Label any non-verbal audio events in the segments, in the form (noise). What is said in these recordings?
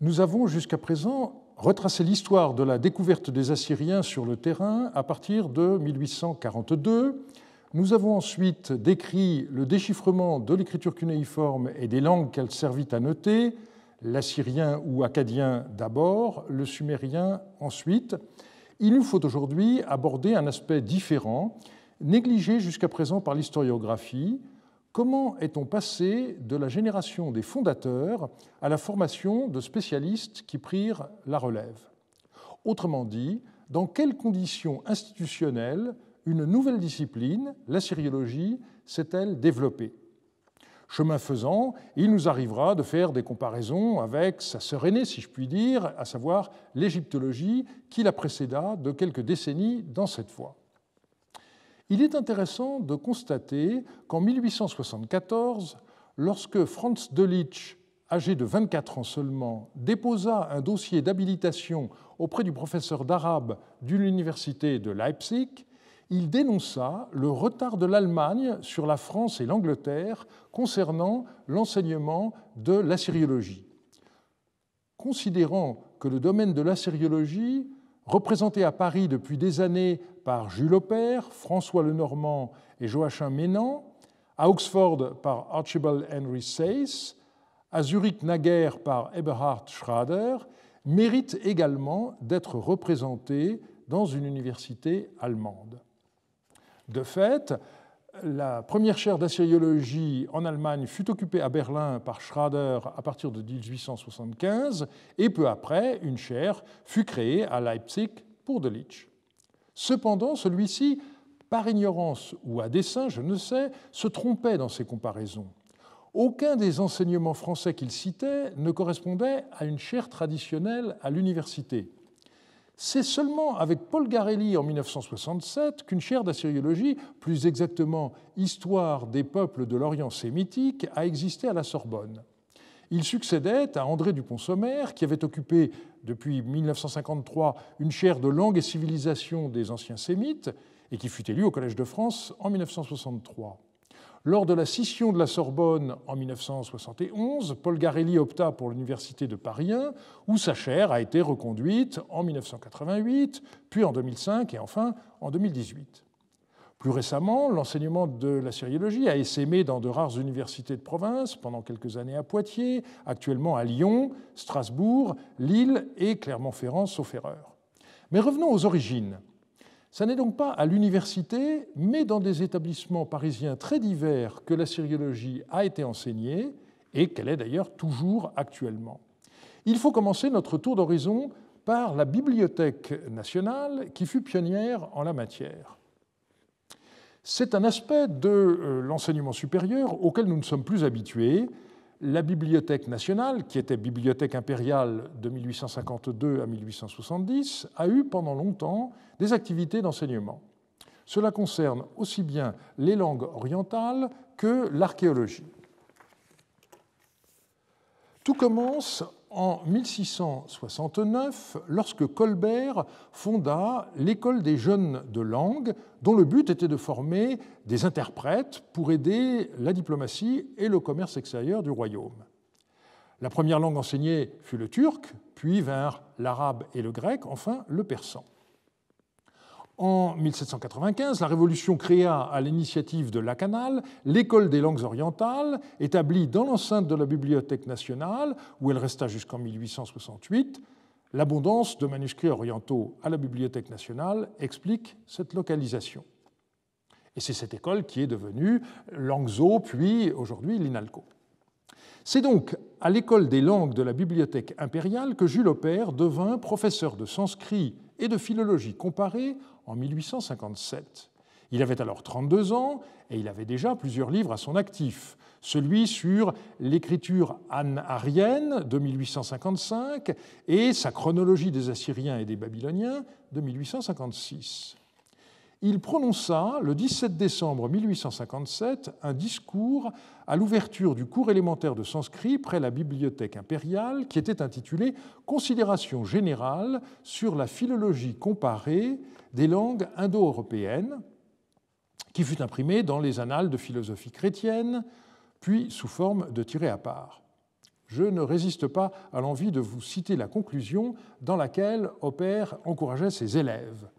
Nous avons jusqu'à présent retracé l'histoire de la découverte des Assyriens sur le terrain à partir de 1842. Nous avons ensuite décrit le déchiffrement de l'écriture cunéiforme et des langues qu'elle servit à noter, l'assyrien ou acadien d'abord, le sumérien ensuite. Il nous faut aujourd'hui aborder un aspect différent, négligé jusqu'à présent par l'historiographie, Comment est-on passé de la génération des fondateurs à la formation de spécialistes qui prirent la relève Autrement dit, dans quelles conditions institutionnelles une nouvelle discipline, la sériologie, s'est-elle développée Chemin faisant, il nous arrivera de faire des comparaisons avec sa sœur aînée, si je puis dire, à savoir l'égyptologie, qui la précéda de quelques décennies dans cette voie. Il est intéressant de constater qu'en 1874, lorsque Franz Delitzsch, âgé de 24 ans seulement, déposa un dossier d'habilitation auprès du professeur d'arabe de l'université de Leipzig, il dénonça le retard de l'Allemagne sur la France et l'Angleterre concernant l'enseignement de l'assyriologie. Considérant que le domaine de l'assyriologie, représenté à Paris depuis des années par Jules Aubert, François Lenormand et Joachim Ménant, à Oxford par Archibald Henry Sayes, à Zurich naguère par Eberhard Schrader, mérite également d'être représenté dans une université allemande. De fait, la première chaire d'assyriologie en Allemagne fut occupée à Berlin par Schrader à partir de 1875, et peu après, une chaire fut créée à Leipzig pour Delitzsch. Cependant, celui-ci, par ignorance ou à dessein, je ne sais, se trompait dans ses comparaisons. Aucun des enseignements français qu'il citait ne correspondait à une chaire traditionnelle à l'université. C'est seulement avec Paul Garelli en 1967 qu'une chaire d'assyriologie, plus exactement Histoire des peuples de l'Orient sémitique, a existé à la Sorbonne. Il succédait à André Dupont-Sommer, qui avait occupé depuis 1953 une chaire de langue et civilisation des anciens sémites et qui fut élue au Collège de France en 1963. Lors de la scission de la Sorbonne en 1971, Paul Garelli opta pour l'université de Paris 1, où sa chaire a été reconduite en 1988, puis en 2005 et enfin en 2018. Plus récemment, l'enseignement de la sériologie a essaimé dans de rares universités de province, pendant quelques années à Poitiers, actuellement à Lyon, Strasbourg, Lille et Clermont-Ferrand, sauf erreur. Mais revenons aux origines. Ce n'est donc pas à l'université, mais dans des établissements parisiens très divers que la sériologie a été enseignée et qu'elle est d'ailleurs toujours actuellement. Il faut commencer notre tour d'horizon par la Bibliothèque nationale qui fut pionnière en la matière. C'est un aspect de euh, l'enseignement supérieur auquel nous ne sommes plus habitués. La Bibliothèque nationale, qui était Bibliothèque impériale de 1852 à 1870, a eu pendant longtemps des activités d'enseignement. Cela concerne aussi bien les langues orientales que l'archéologie. Tout commence en 1669 lorsque Colbert fonda l'école des jeunes de langue, dont le but était de former des interprètes pour aider la diplomatie et le commerce extérieur du royaume. La première langue enseignée fut le turc, puis vinrent l'arabe et le grec, enfin le persan. En 1795, la Révolution créa, à l'initiative de Lacanal, l'école des langues orientales, établie dans l'enceinte de la Bibliothèque nationale, où elle resta jusqu'en 1868. L'abondance de manuscrits orientaux à la Bibliothèque nationale explique cette localisation. Et c'est cette école qui est devenue l'ANGSO, puis aujourd'hui l'INALCO. C'est donc à l'école des langues de la Bibliothèque impériale que Jules Aubert devint professeur de sanskrit et de philologie comparée en 1857. Il avait alors 32 ans et il avait déjà plusieurs livres à son actif. Celui sur l'écriture anne-arienne de 1855 et sa chronologie des Assyriens et des Babyloniens de 1856. Il prononça le 17 décembre 1857 un discours à l'ouverture du cours élémentaire de sanskrit près la bibliothèque impériale qui était intitulé Considération générale sur la philologie comparée des langues indo-européennes, qui fut imprimée dans les annales de philosophie chrétienne, puis sous forme de tiré à part. Je ne résiste pas à l'envie de vous citer la conclusion dans laquelle Hopper encourageait ses élèves.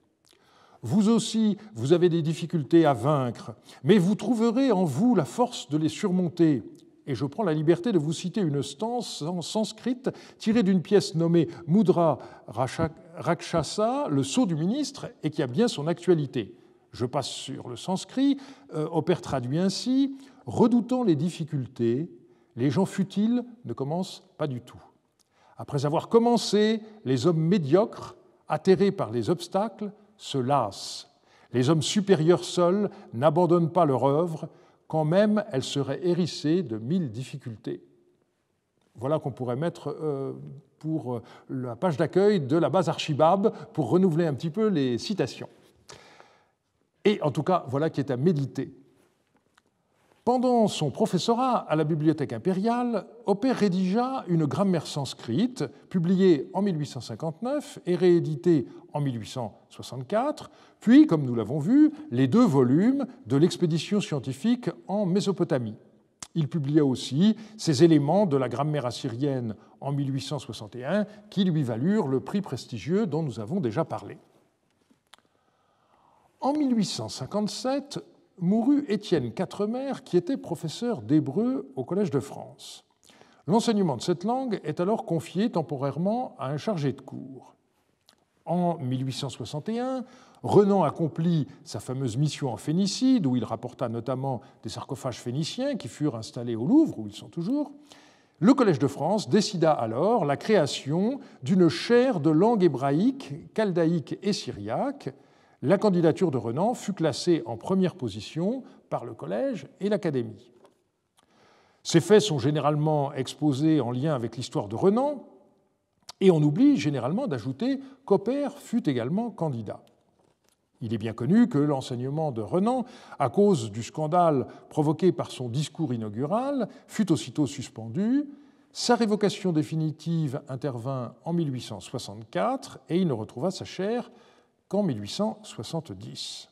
Vous aussi, vous avez des difficultés à vaincre, mais vous trouverez en vous la force de les surmonter et je prends la liberté de vous citer une stance en sanscrite tirée d'une pièce nommée Mudra Rakshasa, le sceau du ministre, et qui a bien son actualité. Je passe sur le sanskrit, euh, Opère traduit ainsi Redoutant les difficultés, les gens futiles ne commencent pas du tout. Après avoir commencé, les hommes médiocres, atterrés par les obstacles, se lassent. Les hommes supérieurs seuls n'abandonnent pas leur œuvre, quand même elle serait hérissée de mille difficultés. Voilà qu'on pourrait mettre euh, pour euh, la page d'accueil de la base Archibab pour renouveler un petit peu les citations. Et en tout cas, voilà qui est à méditer. Pendant son professorat à la Bibliothèque impériale, Hopper rédigea une grammaire sanscrite, publiée en 1859 et rééditée en 1864, puis, comme nous l'avons vu, les deux volumes de l'expédition scientifique en Mésopotamie. Il publia aussi ses éléments de la grammaire assyrienne en 1861, qui lui valurent le prix prestigieux dont nous avons déjà parlé. En 1857, mourut Étienne Quatremer, qui était professeur d'hébreu au Collège de France. L'enseignement de cette langue est alors confié temporairement à un chargé de cours. En 1861, Renan accomplit sa fameuse mission en Phénicie, d'où il rapporta notamment des sarcophages phéniciens qui furent installés au Louvre, où ils sont toujours. Le Collège de France décida alors la création d'une chaire de langue hébraïque, caldaïque et syriaque, la candidature de Renan fut classée en première position par le collège et l'Académie. Ces faits sont généralement exposés en lien avec l'histoire de Renan, et on oublie généralement d'ajouter qu'Opère fut également candidat. Il est bien connu que l'enseignement de Renan, à cause du scandale provoqué par son discours inaugural, fut aussitôt suspendu. Sa révocation définitive intervint en 1864 et il ne retrouva sa chaire qu'en 1870.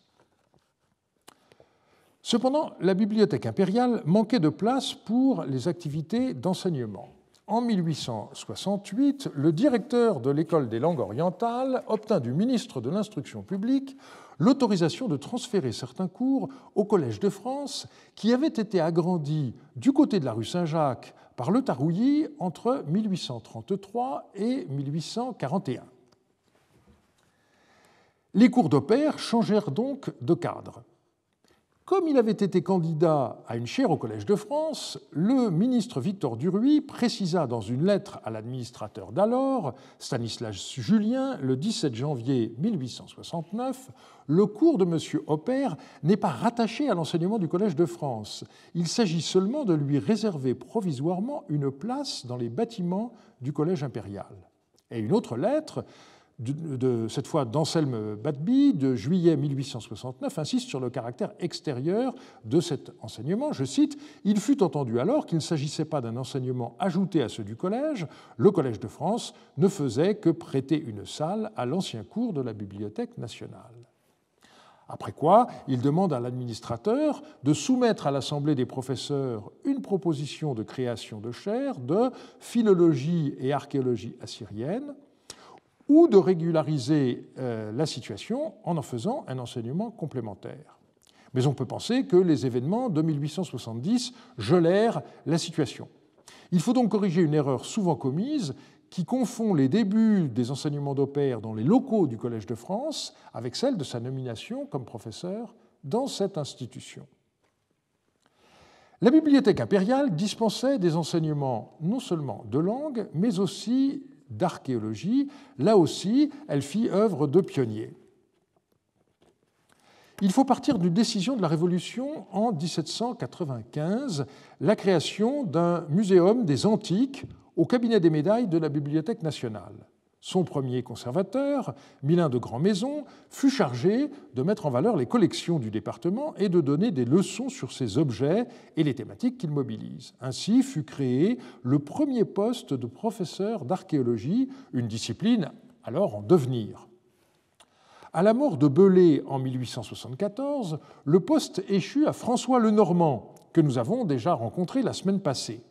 Cependant, la bibliothèque impériale manquait de place pour les activités d'enseignement. En 1868, le directeur de l'école des langues orientales obtint du ministre de l'Instruction publique l'autorisation de transférer certains cours au Collège de France, qui avait été agrandi du côté de la rue Saint-Jacques par le Tarouilly entre 1833 et 1841. Les cours d'opère changèrent donc de cadre. Comme il avait été candidat à une chaire au Collège de France, le ministre Victor Duruy précisa dans une lettre à l'administrateur d'alors, Stanislas Julien, le 17 janvier 1869, le cours de M. Opère n'est pas rattaché à l'enseignement du Collège de France. Il s'agit seulement de lui réserver provisoirement une place dans les bâtiments du Collège impérial. Et une autre lettre de, cette fois d'Anselme Batby, de juillet 1869, insiste sur le caractère extérieur de cet enseignement. Je cite Il fut entendu alors qu'il ne s'agissait pas d'un enseignement ajouté à ceux du collège. Le Collège de France ne faisait que prêter une salle à l'ancien cours de la Bibliothèque nationale. Après quoi, il demande à l'administrateur de soumettre à l'Assemblée des professeurs une proposition de création de chaire de philologie et archéologie assyrienne, ou de régulariser euh, la situation en en faisant un enseignement complémentaire. Mais on peut penser que les événements de 1870 gelèrent la situation. Il faut donc corriger une erreur souvent commise qui confond les débuts des enseignements d'opère dans les locaux du Collège de France avec celle de sa nomination comme professeur dans cette institution. La bibliothèque impériale dispensait des enseignements non seulement de langue, mais aussi d'archéologie. Là aussi, elle fit œuvre de pionnier. Il faut partir d'une décision de la Révolution en 1795, la création d'un muséum des antiques au cabinet des médailles de la Bibliothèque nationale. Son premier conservateur, Milin de Grandmaison, fut chargé de mettre en valeur les collections du département et de donner des leçons sur ces objets et les thématiques qu'il mobilise. Ainsi fut créé le premier poste de professeur d'archéologie, une discipline alors en devenir. À la mort de Belay en 1874, le poste échut à François Lenormand, que nous avons déjà rencontré la semaine passée.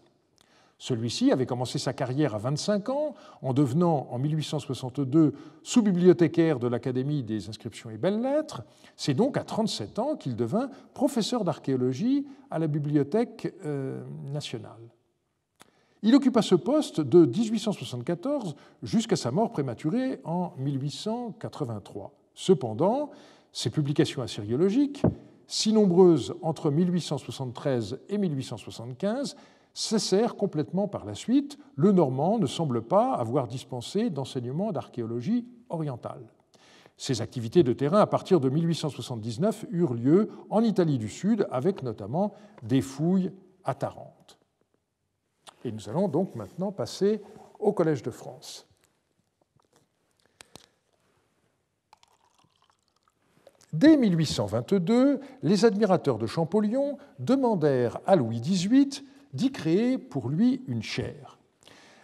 Celui-ci avait commencé sa carrière à 25 ans en devenant en 1862 sous-bibliothécaire de l'Académie des inscriptions et belles-lettres. C'est donc à 37 ans qu'il devint professeur d'archéologie à la Bibliothèque euh, nationale. Il occupa ce poste de 1874 jusqu'à sa mort prématurée en 1883. Cependant, ses publications assyriologiques, si nombreuses entre 1873 et 1875, cessèrent complètement par la suite. Le normand ne semble pas avoir dispensé d'enseignement d'archéologie orientale. Ces activités de terrain, à partir de 1879, eurent lieu en Italie du Sud, avec notamment des fouilles à Tarente. Et nous allons donc maintenant passer au Collège de France. Dès 1822, les admirateurs de Champollion demandèrent à Louis XVIII d'y créer pour lui une chaire.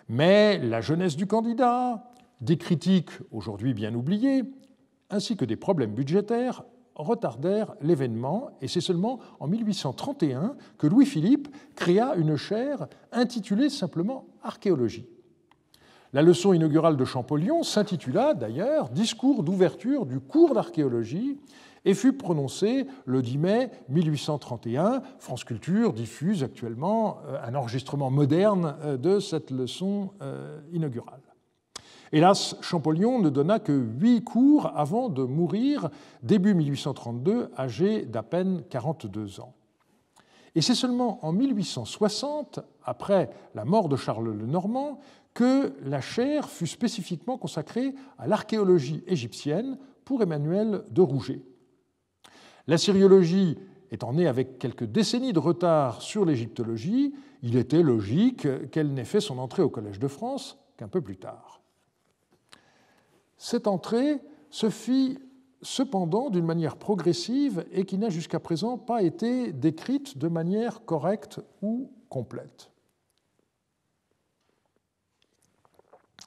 Mais la jeunesse du candidat, des critiques aujourd'hui bien oubliées, ainsi que des problèmes budgétaires retardèrent l'événement et c'est seulement en 1831 que Louis-Philippe créa une chaire intitulée simplement Archéologie. La leçon inaugurale de Champollion s'intitula d'ailleurs Discours d'ouverture du cours d'archéologie et fut prononcé le 10 mai 1831. France Culture diffuse actuellement euh, un enregistrement moderne euh, de cette leçon euh, inaugurale. Hélas, Champollion ne donna que huit cours avant de mourir début 1832, âgé d'à peine 42 ans. Et c'est seulement en 1860, après la mort de Charles le Normand, que la chaire fut spécifiquement consacrée à l'archéologie égyptienne pour Emmanuel de Rouget. La syriologie étant née avec quelques décennies de retard sur l'égyptologie, il était logique qu'elle n'ait fait son entrée au Collège de France qu'un peu plus tard. Cette entrée se fit cependant d'une manière progressive et qui n'a jusqu'à présent pas été décrite de manière correcte ou complète.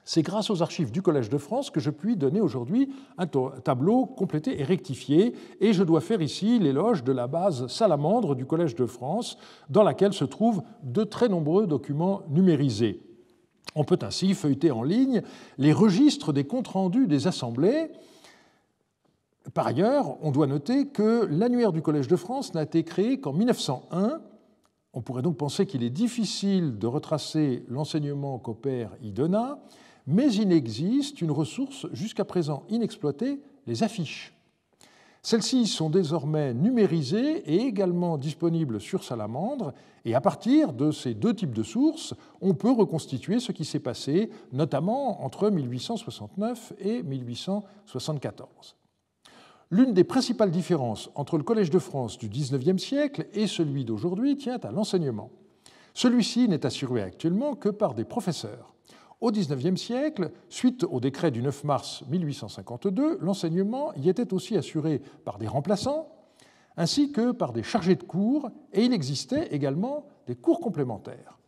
C'est grâce aux archives du Collège de France que je puis donner aujourd'hui un tableau complété et rectifié, et je dois faire ici l'éloge de la base Salamandre du Collège de France, dans laquelle se trouvent de très nombreux documents numérisés. On peut ainsi feuilleter en ligne les registres des comptes rendus des assemblées. Par ailleurs, on doit noter que l'annuaire du Collège de France n'a été créé qu'en 1901. On pourrait donc penser qu'il est difficile de retracer l'enseignement qu'opère Idona, mais il existe une ressource jusqu'à présent inexploitée, les affiches. Celles-ci sont désormais numérisées et également disponibles sur Salamandre, et à partir de ces deux types de sources, on peut reconstituer ce qui s'est passé, notamment entre 1869 et 1874. L'une des principales différences entre le Collège de France du XIXe siècle et celui d'aujourd'hui tient à l'enseignement. Celui-ci n'est assuré actuellement que par des professeurs. Au XIXe siècle, suite au décret du 9 mars 1852, l'enseignement y était aussi assuré par des remplaçants ainsi que par des chargés de cours, et il existait également des cours complémentaires.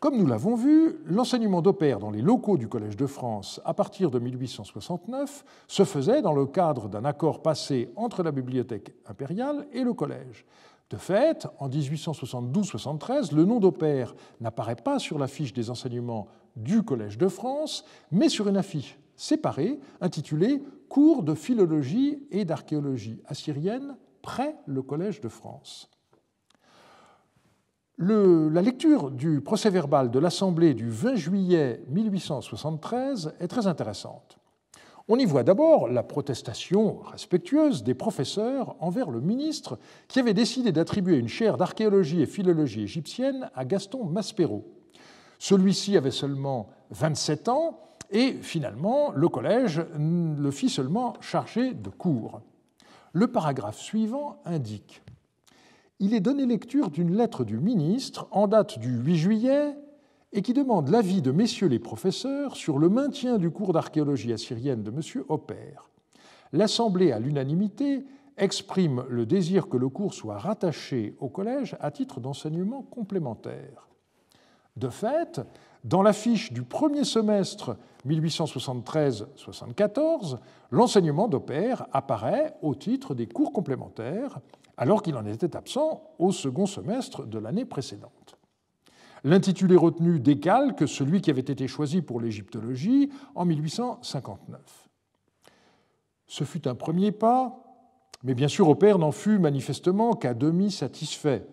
Comme nous l'avons vu, l'enseignement d'opère dans les locaux du Collège de France à partir de 1869 se faisait dans le cadre d'un accord passé entre la bibliothèque impériale et le Collège. De fait, en 1872-73, le nom d'Opère n'apparaît pas sur l'affiche des enseignements du Collège de France, mais sur une affiche séparée intitulée Cours de philologie et d'archéologie assyrienne près le Collège de France. la lecture du procès-verbal de l'Assemblée du 20 juillet 1873 est très intéressante. On y voit d'abord la protestation respectueuse des professeurs envers le ministre qui avait décidé d'attribuer une chaire d'archéologie et philologie égyptienne à Gaston Maspero. Celui-ci avait seulement 27 ans et finalement le collège le fit seulement chargé de cours. Le paragraphe suivant indique Il est donné lecture d'une lettre du ministre en date du 8 juillet et qui demande l'avis de messieurs les professeurs sur le maintien du cours d'archéologie assyrienne de M. Hopper. L'Assemblée, à l'unanimité, exprime le désir que le cours soit rattaché au collège à titre d'enseignement complémentaire. De fait, dans l'affiche du premier semestre 1873-74, l'enseignement d'Opère apparaît au titre des cours complémentaires, alors qu'il en était absent au second semestre de l'année précédente. L'intitulé retenu décale que celui qui avait été choisi pour l'égyptologie en 1859. Ce fut un premier pas, mais bien sûr père n'en fut manifestement qu'à demi satisfait.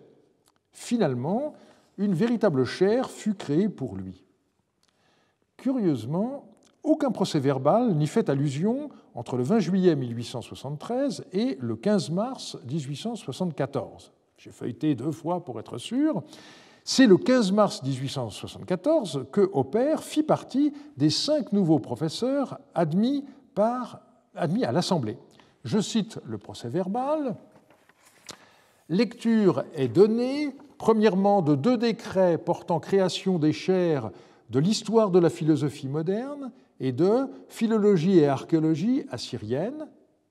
Finalement, une véritable chaire fut créée pour lui. Curieusement, aucun procès verbal n'y fait allusion entre le 20 juillet 1873 et le 15 mars 1874. J'ai feuilleté deux fois pour être sûr, c'est le 15 mars 1874 que Hopper fit partie des cinq nouveaux professeurs admis, à l'Assemblée. Je cite le procès verbal. Lecture est donnée, premièrement, de deux décrets portant création des chaires de l'histoire de la philosophie moderne et de philologie et archéologie assyrienne,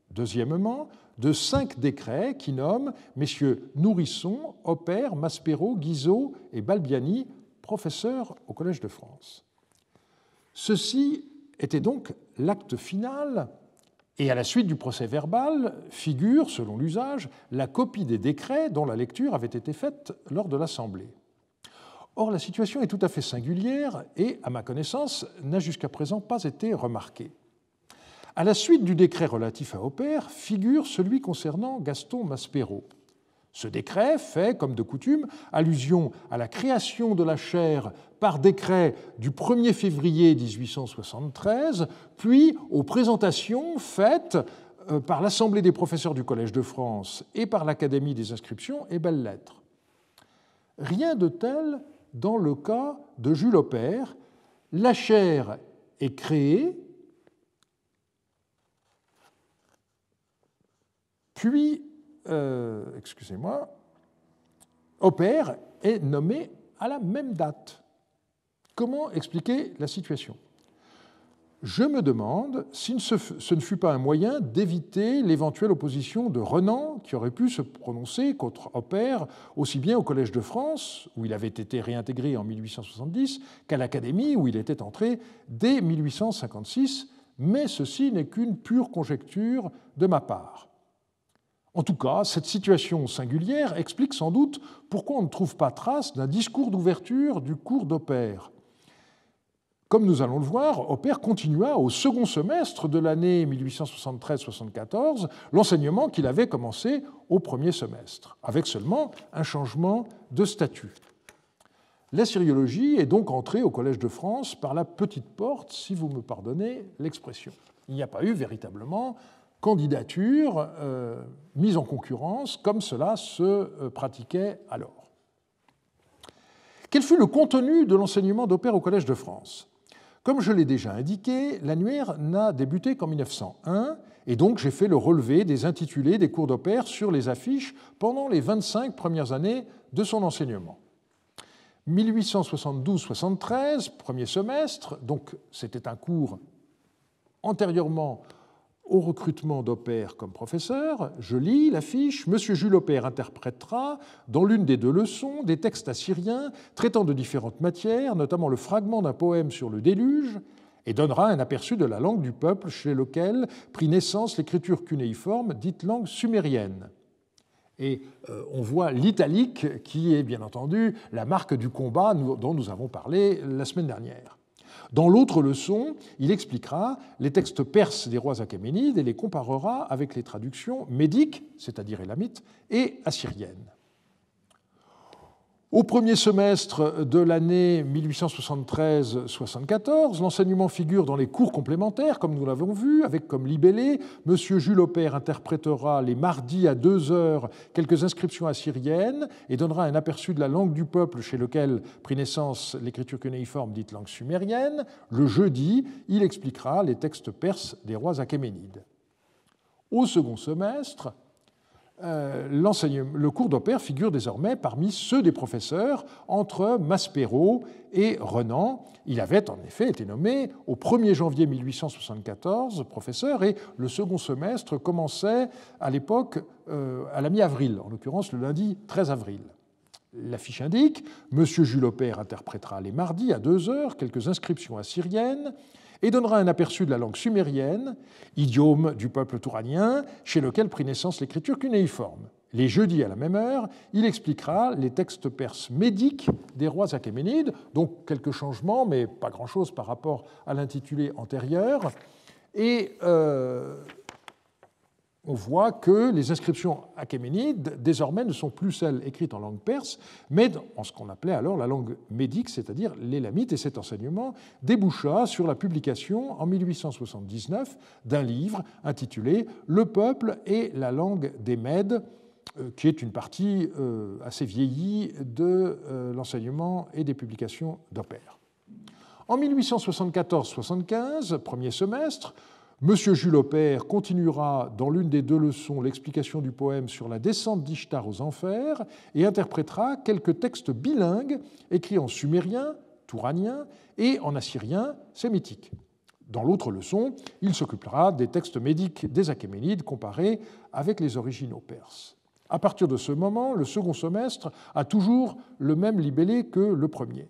deuxièmement, de cinq décrets qui nomment messieurs Nourisson, Opère, Maspero, Guizot et Balbiani professeurs au Collège de France. Ceci était donc l'acte final, et à la suite du procès verbal figure, selon l'usage, la copie des décrets dont la lecture avait été faite lors de l'Assemblée. Or, la situation est tout à fait singulière et, à ma connaissance, n'a jusqu'à présent pas été remarquée. À la suite du décret relatif à Opère figure celui concernant Gaston Maspero. Ce décret fait, comme de coutume, allusion à la création de la chaire par décret du 1er février 1873, puis aux présentations faites euh, par l'Assemblée des professeurs du Collège de France et par l'Académie des inscriptions et belles-lettres. Rien de tel dans le cas de Jules Opère. La chaire est créée puis, euh, excusez-moi, opère est nommé à la même date. Comment expliquer la situation Je me demande si ce ne fut pas un moyen d'éviter l'éventuelle opposition de Renan, qui aurait pu se prononcer contre Opère aussi bien au Collège de France, où il avait été réintégré en 1870, qu'à l'Académie, où il était entré dès 1856, mais ceci n'est qu'une pure conjecture de ma part. En tout cas, cette situation singulière explique sans doute pourquoi on ne trouve pas trace d'un discours d'ouverture du cours d'Opère. Comme nous allons le voir, Opère continua au second semestre de l'année 1873-74 l'enseignement qu'il avait commencé au premier semestre, avec seulement un changement de statut. La syriologie est donc entrée au Collège de France par la petite porte, si vous me pardonnez l'expression. Il n'y a pas eu véritablement candidature euh, mise en concurrence comme cela se euh, pratiquait alors. Quel fut le contenu de l'enseignement d'opère au Collège de France Comme je l'ai déjà indiqué, l'annuaire n'a débuté qu'en 1901 et donc j'ai fait le relevé des intitulés des cours d'opère sur les affiches pendant les 25 premières années de son enseignement. 1872-73, premier semestre, donc c'était un cours antérieurement au recrutement d'Opère comme professeur, je lis l'affiche Monsieur Jules Opère interprétera, dans l'une des deux leçons, des textes assyriens traitant de différentes matières, notamment le fragment d'un poème sur le déluge, et donnera un aperçu de la langue du peuple chez lequel prit naissance l'écriture cunéiforme, dite langue sumérienne. Et euh, on voit l'italique, qui est bien entendu la marque du combat dont nous avons parlé la semaine dernière. Dans l'autre leçon, il expliquera les textes perses des rois achéménides et les comparera avec les traductions médiques, c'est-à-dire élamites, et assyriennes. Au premier semestre de l'année 1873-74, l'enseignement figure dans les cours complémentaires, comme nous l'avons vu, avec comme libellé M. Jules Aubert interprétera les mardis à 2 heures quelques inscriptions assyriennes et donnera un aperçu de la langue du peuple chez lequel prit naissance l'écriture cunéiforme dite langue sumérienne. Le jeudi, il expliquera les textes perses des rois achéménides. Au second semestre, euh, le cours d'opère figure désormais parmi ceux des professeurs entre Maspero et Renan. Il avait en effet été nommé au 1er janvier 1874 professeur et le second semestre commençait à l'époque euh, à la mi-avril, en l'occurrence le lundi 13 avril. L'affiche indique Monsieur Jules Opère interprétera les mardis à 2 heures quelques inscriptions assyriennes et donnera un aperçu de la langue sumérienne, idiome du peuple touranien, chez lequel prit naissance l'écriture cunéiforme. Les jeudis à la même heure, il expliquera les textes perses médiques des rois achéménides, donc quelques changements, mais pas grand-chose par rapport à l'intitulé antérieur. Et euh, on voit que les inscriptions achéménides, désormais, ne sont plus celles écrites en langue perse, mais en ce qu'on appelait alors la langue médique, c'est-à-dire l'élamite, et cet enseignement déboucha sur la publication en 1879 d'un livre intitulé Le peuple et la langue des Mèdes, euh, qui est une partie euh, assez vieillie de euh, l'enseignement et des publications d'Opère. En 1874-75, premier semestre, Monsieur Jules Aubert continuera dans l'une des deux leçons l'explication du poème sur la descente d'Ishtar aux enfers et interprétera quelques textes bilingues écrits en sumérien, touranien et en assyrien sémitique. Dans l'autre leçon, il s'occupera des textes médiques des Achéménides comparés avec les originaux perses. À partir de ce moment, le second semestre a toujours le même libellé que le premier.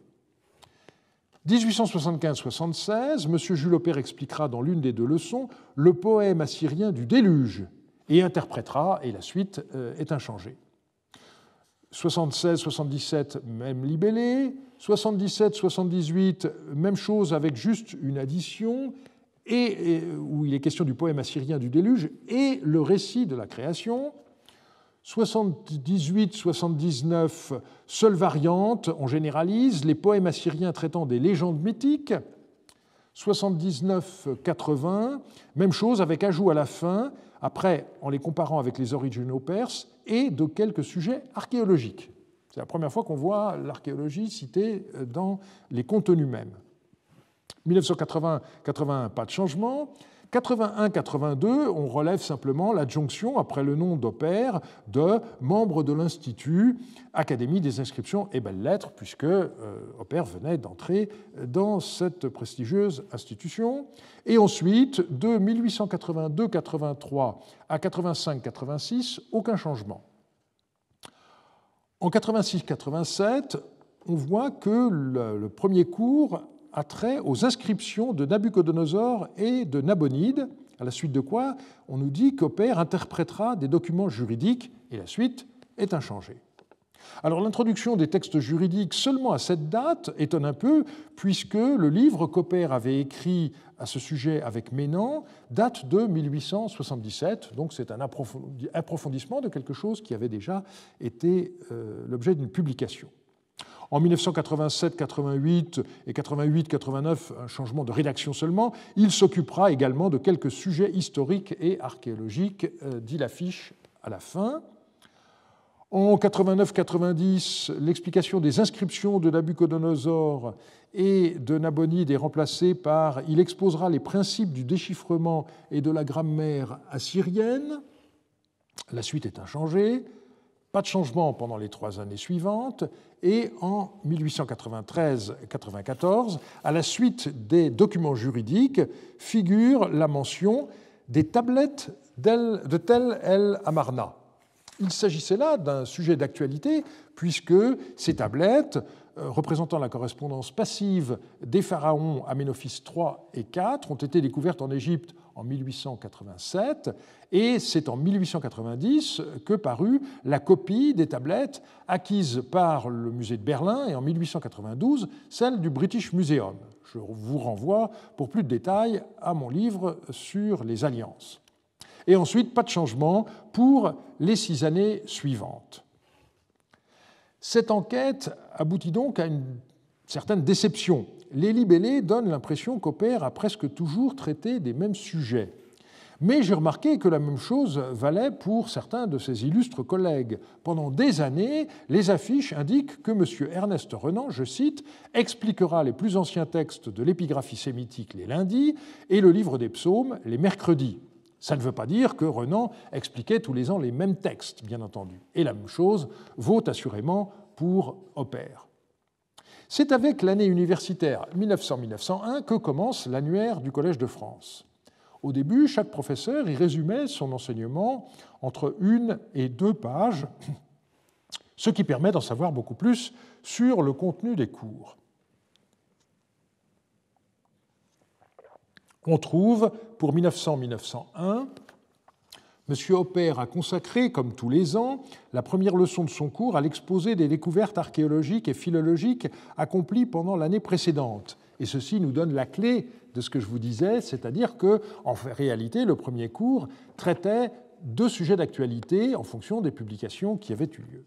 1875-76, M. Jules Père expliquera dans l'une des deux leçons le poème assyrien du déluge et interprétera, et la suite euh, est inchangée. 76-77, même libellé. 77-78, même chose avec juste une addition, et, où il est question du poème assyrien du déluge et le récit de la création. 78-79, seule variante, on généralise, les poèmes assyriens traitant des légendes mythiques. 79-80, même chose avec ajout à la fin, après en les comparant avec les originaux perses et de quelques sujets archéologiques. C'est la première fois qu'on voit l'archéologie citée euh, dans les contenus mêmes. 1980-81, pas de changement. 81-82, on relève simplement l'adjonction après le nom d'opère de membre de l'Institut Académie des inscriptions et belles-lettres, puisque euh, opère venait d'entrer dans cette prestigieuse institution. Et ensuite, de 1882-83 à 85-86, aucun changement. En 86-87, on voit que le, premier cours a trait aux inscriptions de Nabucodonosor et de Nabonide, à la suite de quoi on nous dit qu'Opère interprétera des documents juridiques, et la suite est inchangée. Alors l'introduction des textes juridiques seulement à cette date étonne un peu, puisque le livre qu'Opère avait écrit à ce sujet avec Ménan date de 1877, donc c'est un approfondissement de quelque chose qui avait déjà été euh, l'objet d'une publication. En 1987-88 et 88-89, un changement de rédaction seulement, il s'occupera également de quelques sujets historiques et archéologiques, euh, dit l'affiche à la fin. En 89-90, l'explication des inscriptions de Nabucodonosor et de Nabonide est remplacée par Il exposera les principes du déchiffrement et de la grammaire assyrienne. La suite est inchangée de changement pendant les trois années suivantes, et en 1893-94, à la suite des documents juridiques, figure la mention des tablettes de Tel El Amarna. Il s'agissait là d'un sujet d'actualité, puisque ces tablettes, euh, représentant la correspondance passive des pharaons Aménophis III et IV, ont été découvertes en Égypte en 1887, et c'est en 1890 que parut la copie des tablettes acquises par le musée de Berlin et en 1892 celle du British Museum. Je vous renvoie pour plus de détails à mon livre sur les alliances. Et ensuite, pas de changement pour les six années suivantes. Cette enquête aboutit donc à une certaine déception les libellés donnent l'impression qu'Opère a presque toujours traité des mêmes sujets. Mais j'ai remarqué que la même chose valait pour certains de ses illustres collègues. Pendant des années, les affiches indiquent que M. Ernest Renan, je cite, expliquera les plus anciens textes de l'épigraphie sémitique les lundis et le livre des psaumes les mercredis. Ça ne veut pas dire que Renan expliquait tous les ans les mêmes textes, bien entendu. Et la même chose vaut assurément pour Opère. C'est avec l'année universitaire 1900-1901 que commence l'annuaire du Collège de France. Au début, chaque professeur y résumait son enseignement entre une et deux pages, ce qui permet d'en savoir beaucoup plus sur le contenu des cours. On trouve pour 1900-1901 M. Hopper a consacré, comme tous les ans, la première leçon de son cours à l'exposé des découvertes archéologiques et philologiques accomplies pendant l'année précédente. Et ceci nous donne la clé de ce que je vous disais, c'est-à-dire que, en réalité, le premier cours traitait de sujets d'actualité en fonction des publications qui avaient eu lieu.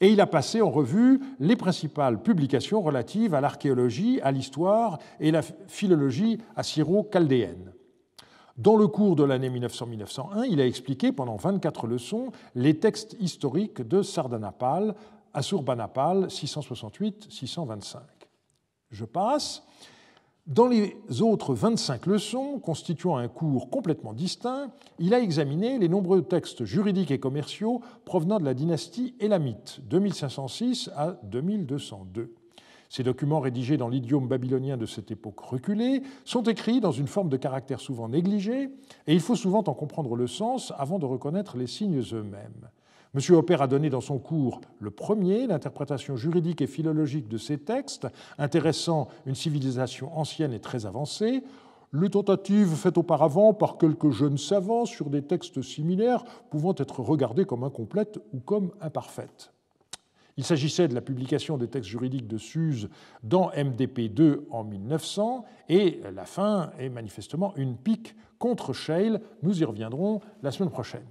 Et il a passé en revue les principales publications relatives à l'archéologie, à l'histoire et la philologie assyro-chaldéenne. Dans le cours de l'année 1900-1901, il a expliqué pendant 24 leçons les textes historiques de Sardanapal, Assurbanapal 668-625. Je passe. Dans les autres 25 leçons, constituant un cours complètement distinct, il a examiné les nombreux textes juridiques et commerciaux provenant de la dynastie élamite, 2506 à 2202. Ces documents rédigés dans l'idiome babylonien de cette époque reculée sont écrits dans une forme de caractère souvent négligée, et il faut souvent en comprendre le sens avant de reconnaître les signes eux-mêmes. M. Hopper a donné dans son cours le premier l'interprétation juridique et philologique de ces textes, intéressant une civilisation ancienne et très avancée. Les tentatives faites auparavant par quelques jeunes savants sur des textes similaires pouvant être regardées comme incomplètes ou comme imparfaites. Il s'agissait de la publication des textes juridiques de Suse dans MDP 2 en 1900, et la fin est manifestement une pique contre Shale. Nous y reviendrons la semaine prochaine.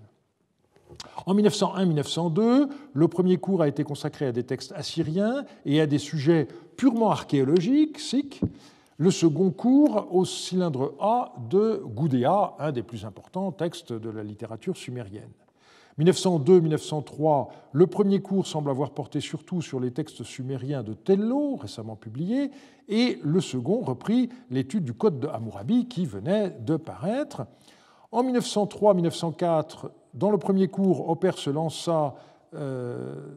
En 1901-1902, le premier cours a été consacré à des textes assyriens et à des sujets purement archéologiques, sikh. Le second cours au cylindre A de Goudéa, un des plus importants textes de la littérature sumérienne. 1902-1903, le premier cours semble avoir porté surtout sur les textes sumériens de Tello, récemment publiés, et le second reprit l'étude du Code de Hammurabi qui venait de paraître. En 1903-1904, dans le premier cours, Hopper se lança, euh,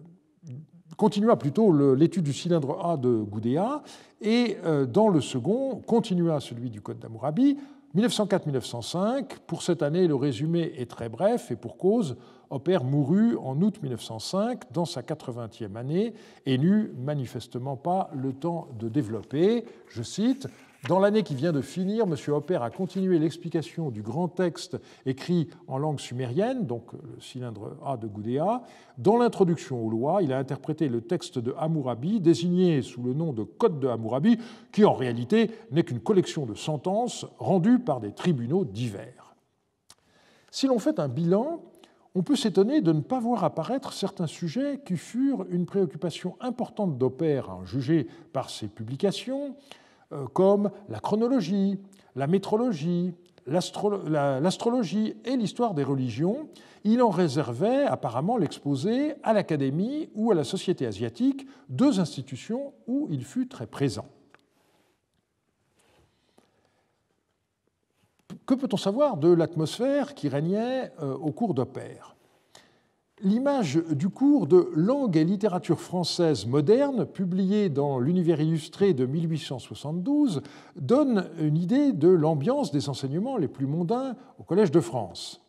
continua plutôt l'étude du cylindre A de Goudéa, et euh, dans le second, continua celui du Code d'Amurabi. 1904-1905, pour cette année, le résumé est très bref et pour cause, Hopper mourut en août 1905, dans sa 80e année, et n'eut manifestement pas le temps de développer. Je cite dans l'année qui vient de finir, M. Hopper a continué l'explication du grand texte écrit en langue sumérienne, donc le cylindre A de Goudéa. Dans l'introduction aux lois, il a interprété le texte de Hammurabi, désigné sous le nom de Code de Hammurabi, qui en réalité n'est qu'une collection de sentences rendues par des tribunaux divers. Si l'on fait un bilan on peut s'étonner de ne pas voir apparaître certains sujets qui furent une préoccupation importante d'Opère, jugé par ses publications, euh, comme la chronologie, la métrologie, l'astrologie et l'histoire des religions. Il en réservait apparemment l'exposé à l'Académie ou à la Société asiatique, deux institutions où il fut très présent. Que peut-on savoir de l'atmosphère qui régnait euh, au cours d'Opère L'image du cours de Langue et littérature française moderne, publié dans l'Univers illustré de 1872, donne une idée de l'ambiance des enseignements les plus mondains au Collège de France.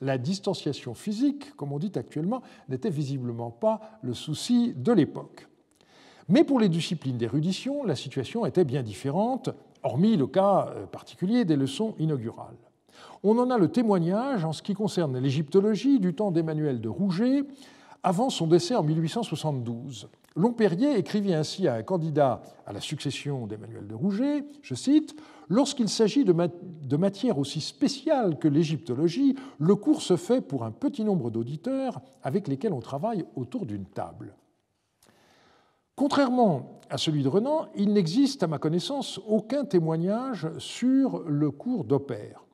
La distanciation physique, comme on dit actuellement, n'était visiblement pas le souci de l'époque. Mais pour les disciplines d'érudition, la situation était bien différente hormis le cas euh, particulier des leçons inaugurales. On en a le témoignage en ce qui concerne l'égyptologie du temps d'Emmanuel de Rouget, avant son décès en 1872. Lomperrier écrivit ainsi à un candidat à la succession d'Emmanuel de Rouget, je cite, Lorsqu'il s'agit de, de matière aussi spéciale que l'égyptologie, le cours se fait pour un petit nombre d'auditeurs avec lesquels on travaille autour d'une table. Contrairement à celui de Renan, il n'existe, à ma connaissance, aucun témoignage sur le cours d'opère.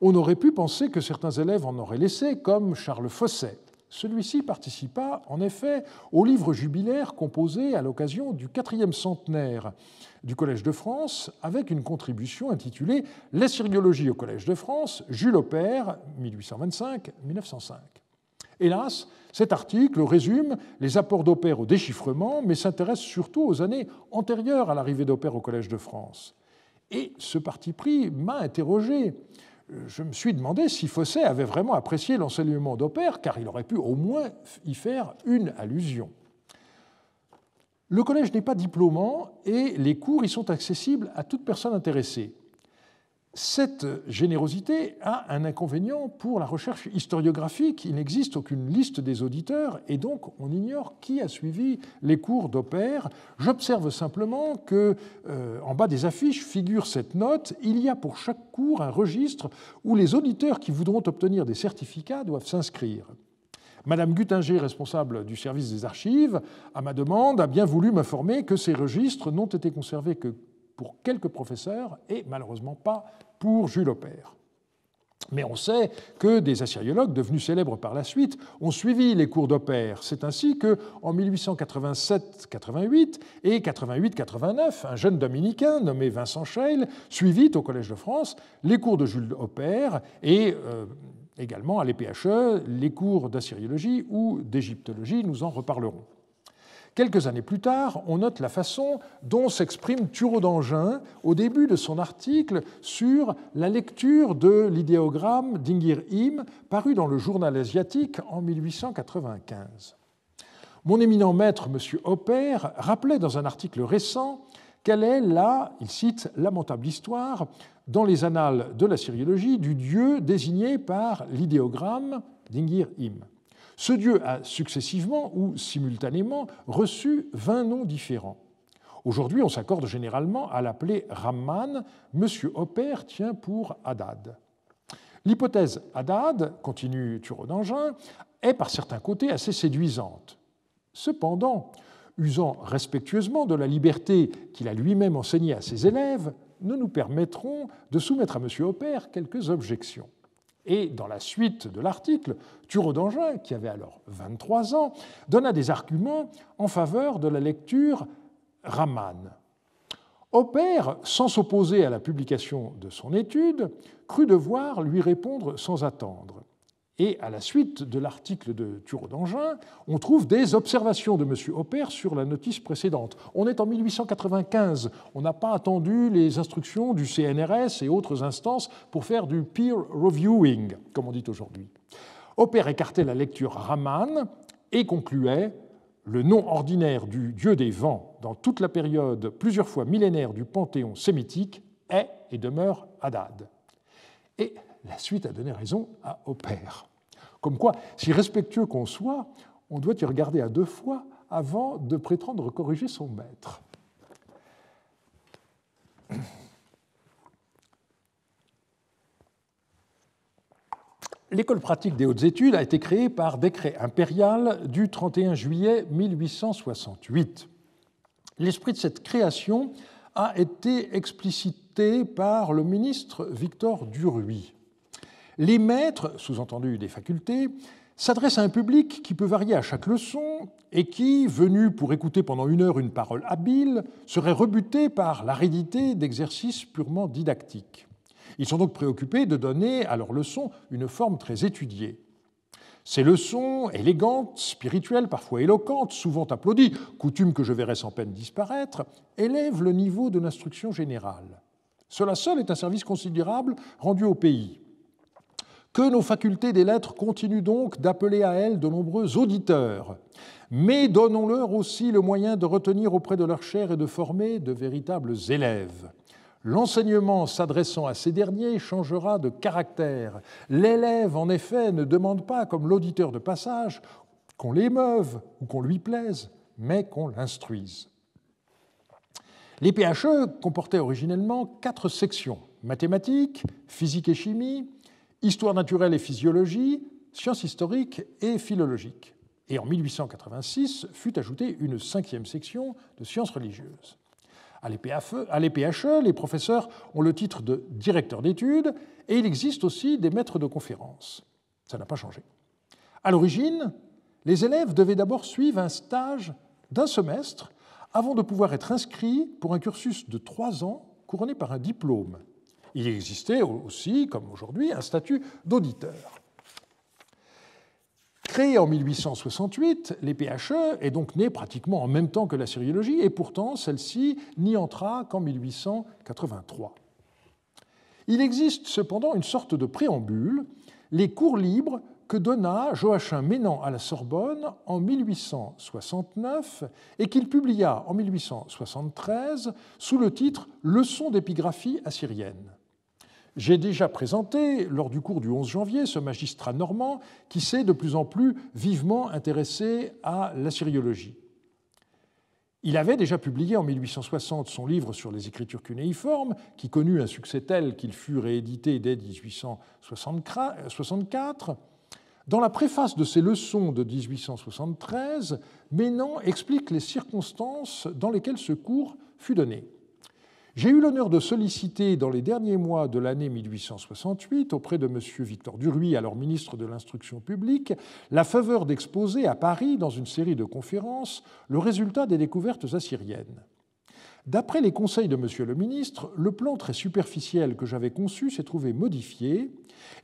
On aurait pu penser que certains élèves en auraient laissé, comme Charles Fosset. Celui-ci participa, en effet, au livre jubilaire composé à l'occasion du quatrième centenaire du Collège de France, avec une contribution intitulée La syrologie au Collège de France, Jules Opère, 1825-1905. Hélas, cet article résume les apports d'Opère au déchiffrement, mais s'intéresse surtout aux années antérieures à l'arrivée d'Opère au Collège de France. Et ce parti pris m'a interrogé. Je me suis demandé si Fosset avait vraiment apprécié l'enseignement d'Opère, car il aurait pu au moins y faire une allusion. Le collège n'est pas diplômant et les cours y sont accessibles à toute personne intéressée. Cette générosité a un inconvénient pour la recherche historiographique. Il n'existe aucune liste des auditeurs et donc on ignore qui a suivi les cours d'opère. J'observe simplement que euh, en bas des affiches figure cette note. Il y a pour chaque cours un registre où les auditeurs qui voudront obtenir des certificats doivent s'inscrire. Madame Gutinger, responsable du service des archives, à ma demande, a bien voulu m'informer que ces registres n'ont été conservés que pour quelques professeurs et malheureusement pas pour Jules Aubert. Mais on sait que des assyriologues, devenus célèbres par la suite, ont suivi les cours d'Oppert. C'est ainsi que, en 1887-88 et 88-89, un jeune dominicain nommé Vincent Scheil suivit au Collège de France les cours de Jules Oppert et euh, également à l'EPHE les cours d'assyriologie ou d'égyptologie. Nous en reparlerons. Quelques années plus tard, on note la façon dont s'exprime Thureau d'Angin au début de son article sur la lecture de l'idéogramme d'Ingir Im, paru dans le journal asiatique en 1895. Mon éminent maître, M. Hopper, rappelait dans un article récent quelle est la, il cite, lamentable histoire dans les annales de la syriologie du dieu désigné par l'idéogramme d'Ingir Im. Ce dieu a successivement ou simultanément reçu 20 noms différents. Aujourd'hui, on s'accorde généralement à l'appeler Ramman. Monsieur Hopper tient pour Haddad. L'hypothèse Haddad, continue Thuro d'Engin, est par certains côtés assez séduisante. Cependant, usant respectueusement de la liberté qu'il a lui-même enseignée à ses élèves, nous nous permettrons de soumettre à M. Hopper quelques objections. Et dans la suite de l'article, Thureau d'Angin, qui avait alors 23 ans, donna des arguments en faveur de la lecture Raman. Opère, sans s'opposer à la publication de son étude, crut devoir lui répondre sans attendre. Et à la suite de l'article de Thureau d'Angin, on trouve des observations de M. Hopper sur la notice précédente. On est en 1895, on n'a pas attendu les instructions du CNRS et autres instances pour faire du peer reviewing, comme on dit aujourd'hui. Hopper écartait la lecture Raman et concluait le nom ordinaire du dieu des vents dans toute la période plusieurs fois millénaire du panthéon sémitique est et demeure Haddad. » la suite a donné raison à Opère. Comme quoi, si respectueux qu'on soit, on doit y regarder à deux fois avant de prétendre corriger son maître. (clears throat) L'école pratique des hautes études a été créée par décret impérial du 31 juillet 1868. L'esprit de cette création a été explicité par le ministre Victor Duruy. Les maîtres, sous-entendu des facultés, s'adressent à un public qui peut varier à chaque leçon et qui, venu pour écouter pendant une heure une parole habile, serait rebuté par l'aridité d'exercices purement didactiques. Ils sont donc préoccupés de donner à leurs leçons une forme très étudiée. Ces leçons, élégantes, spirituelles, parfois éloquentes, souvent applaudies, coutume que je verrai sans peine disparaître, élèvent le niveau de l'instruction générale. Cela seul est un service considérable rendu au pays que nos facultés des lettres continuent donc d'appeler à elles de nombreux auditeurs. Mais donnons-leur aussi le moyen de retenir auprès de leur chair et de former de véritables élèves. L'enseignement s'adressant à ces derniers changera de caractère. L'élève, en effet, ne demande pas, comme l'auditeur de passage, qu'on l'émeuve ou qu'on lui plaise, mais qu'on l'instruise. Les PHE comportaient originellement quatre sections mathématiques, physique et chimie, Histoire naturelle et physiologie, sciences historiques et philologiques. Et en 1886 fut ajoutée une cinquième section de sciences religieuses. À l'EPHE, e, les professeurs ont le titre de directeur d'études et il existe aussi des maîtres de conférences. Ça n'a pas changé. À l'origine, les élèves devaient d'abord suivre un stage d'un semestre avant de pouvoir être inscrits pour un cursus de trois ans couronné par un diplôme il existait aussi, comme aujourd'hui, un statut d'auditeur. Créé en 1868, les PHE est donc né pratiquement en même temps que la sériologie, et pourtant celle-ci n'y entra qu'en 1883. Il existe cependant une sorte de préambule, les cours libres que donna Joachim Ménant à la Sorbonne en 1869 et qu'il publia en 1873 sous le titre Leçons d'épigraphie assyrienne. J'ai déjà présenté, lors du cours du 11 janvier, ce magistrat normand qui s'est de plus en plus vivement intéressé à la syriologie. Il avait déjà publié en 1860 son livre sur les écritures cunéiformes, qui connut un succès tel qu'il fut réédité dès 1864. Dans la préface de ses leçons de 1873, Ménan explique les circonstances dans lesquelles ce cours fut donné. J'ai eu l'honneur de solliciter dans les derniers mois de l'année 1868 auprès de M. Victor Duruy, alors ministre de l'Instruction publique, la faveur d'exposer à Paris, dans une série de conférences, le résultat des découvertes assyriennes. D'après les conseils de M. le ministre, le plan très superficiel que j'avais conçu s'est trouvé modifié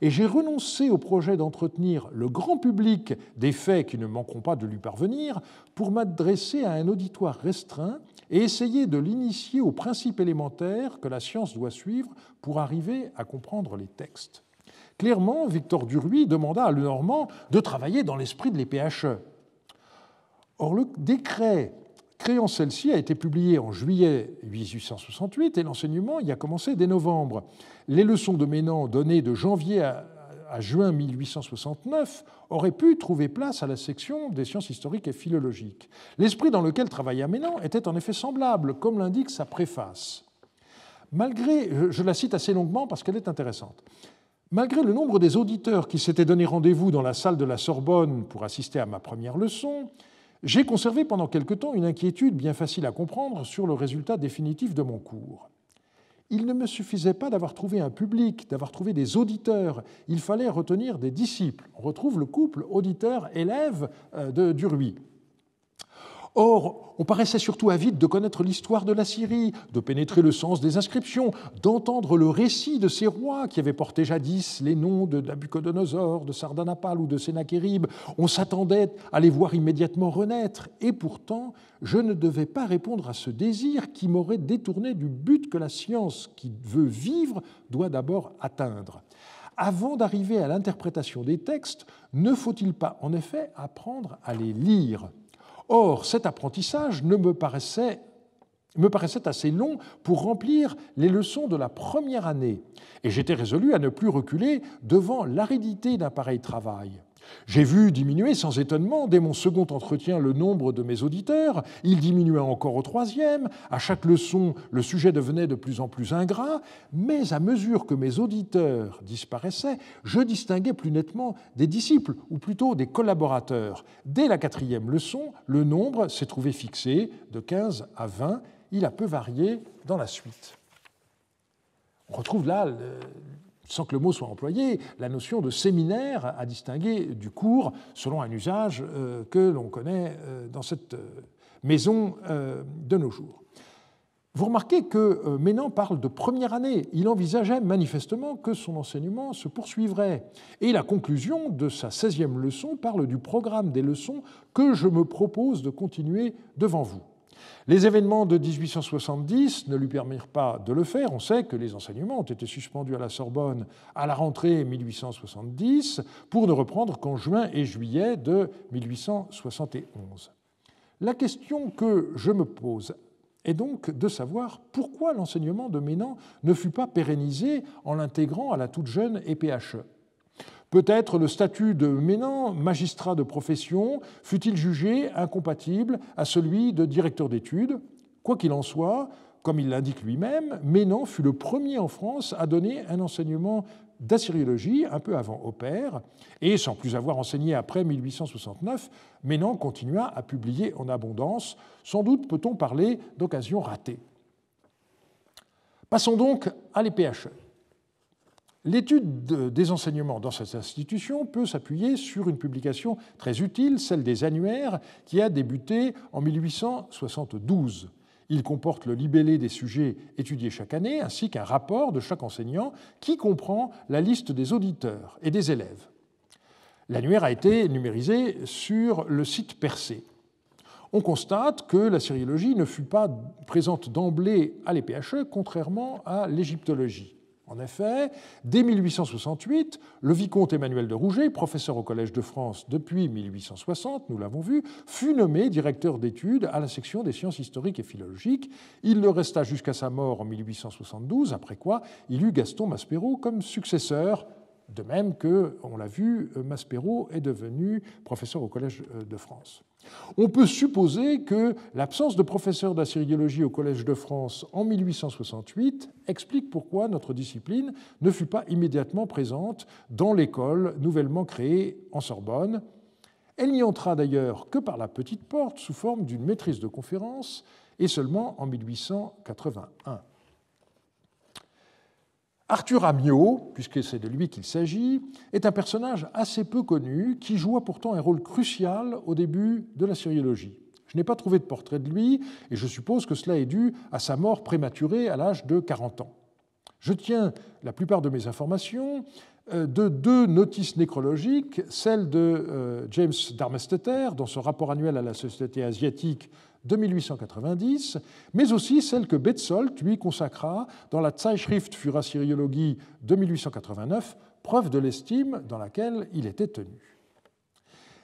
et j'ai renoncé au projet d'entretenir le grand public des faits qui ne manqueront pas de lui parvenir pour m'adresser à un auditoire restreint et essayer de l'initier aux principes élémentaires que la science doit suivre pour arriver à comprendre les textes. Clairement, Victor Duruy demanda à Lenormand de travailler dans l'esprit de les Or, le décret créant celle-ci a été publié en juillet 1868 et l'enseignement y a commencé dès novembre. Les leçons de Ménan données de janvier à à juin 1869, aurait pu trouver place à la section des sciences historiques et philologiques. L'esprit dans lequel travaillait Ménan était en effet semblable, comme l'indique sa préface. Malgré, je la cite assez longuement parce qu'elle est intéressante, malgré le nombre des auditeurs qui s'étaient donné rendez-vous dans la salle de la Sorbonne pour assister à ma première leçon, j'ai conservé pendant quelque temps une inquiétude bien facile à comprendre sur le résultat définitif de mon cours il ne me suffisait pas d'avoir trouvé un public, d'avoir trouvé des auditeurs, il fallait retenir des disciples. On retrouve le couple auditeur-élève euh, de Duruy. Or, on paraissait surtout avide de connaître l'histoire de la Syrie, de pénétrer le sens des inscriptions, d'entendre le récit de ces rois qui avaient porté jadis les noms de Nabucodonosor, de Sardanapale ou de Sennachérib. On s'attendait à les voir immédiatement renaître, et pourtant, je ne devais pas répondre à ce désir qui m'aurait détourné du but que la science qui veut vivre doit d'abord atteindre. Avant d'arriver à l'interprétation des textes, ne faut-il pas en effet apprendre à les lire Or, cet apprentissage me paraissait me paraissait assez long pour remplir les leçons de la première année, et j'étais résolu à ne plus reculer devant l'aridité d'un pareil travail. J'ai vu diminuer sans étonnement, dès mon second entretien, le nombre de mes auditeurs. Il diminuait encore au troisième. À chaque leçon, le sujet devenait de plus en plus ingrat. Mais à mesure que mes auditeurs disparaissaient, je distinguais plus nettement des disciples, ou plutôt des collaborateurs. Dès la quatrième leçon, le nombre s'est trouvé fixé de 15 à 20. Il a peu varié dans la suite. On retrouve là sans que le mot soit employé, la notion de séminaire à distinguer du cours selon un usage euh, que l'on connaît euh, dans cette euh, maison de nos jours. Vous remarquez que Ménan parle de première année. Il envisageait manifestement que son enseignement se poursuivrait. Et la conclusion de sa 16e leçon parle du programme des leçons que je me propose de continuer devant vous. Les événements de 1870 ne lui permirent pas de le faire. On sait que les enseignements ont été suspendus à la Sorbonne à la rentrée 1870 pour ne reprendre qu'en juin et juillet de 1871. La question que je me pose est donc de savoir pourquoi l'enseignement de Ménan ne fut pas pérennisé en l'intégrant à la toute jeune EPHE. Peut-être le statut de Ménan, magistrat de profession, fut-il jugé incompatible à celui de directeur d'études. Quoi qu'il en soit, comme il l'indique lui-même, Ménan fut le premier en France à donner un enseignement d'assyriologie un peu avant père, et sans plus avoir enseigné après 1869, Ménan continua à publier en abondance. Sans doute peut-on parler d'occasion ratée. Passons donc à les PHE. L'étude des enseignements dans cette institution peut s'appuyer sur une publication très utile, celle des annuaires, qui a débuté en 1872. Il comporte le libellé des sujets étudiés chaque année, ainsi qu'un rapport de chaque enseignant qui comprend la liste des auditeurs et des élèves. L'annuaire a été numérisé sur le site Percé. On constate que la sériologie ne fut pas présente d'emblée à l'EPHE, contrairement à l'égyptologie. En effet, dès 1868, le vicomte Emmanuel de Rouget, professeur au Collège de France depuis 1860, nous l'avons vu, fut nommé directeur d'études à la section des sciences historiques et philologiques. Il le resta jusqu'à sa mort en 1872, après quoi il eut Gaston Maspero comme successeur de même que, on l'a vu, Maspero est devenu professeur au Collège de France. On peut supposer que l'absence de professeur d'assyriologie au Collège de France en 1868 explique pourquoi notre discipline ne fut pas immédiatement présente dans l'école nouvellement créée en Sorbonne. Elle n'y entra d'ailleurs que par la petite porte sous forme d'une maîtrise de conférence et seulement en 1881. Arthur Amiot, puisque c'est de lui qu'il s'agit, est un personnage assez peu connu qui joua pourtant un rôle crucial au début de la sériologie. Je n'ai pas trouvé de portrait de lui et je suppose que cela est dû à sa mort prématurée à l'âge de 40 ans. Je tiens la plupart de mes informations euh, de deux notices nécrologiques, celle de euh, James Darmesteter dans son rapport annuel à la Société asiatique de 1890, mais aussi celle que Betzold lui consacra dans la Zeitschrift für Assyriologie de 1889, preuve de l'estime dans laquelle il était tenu.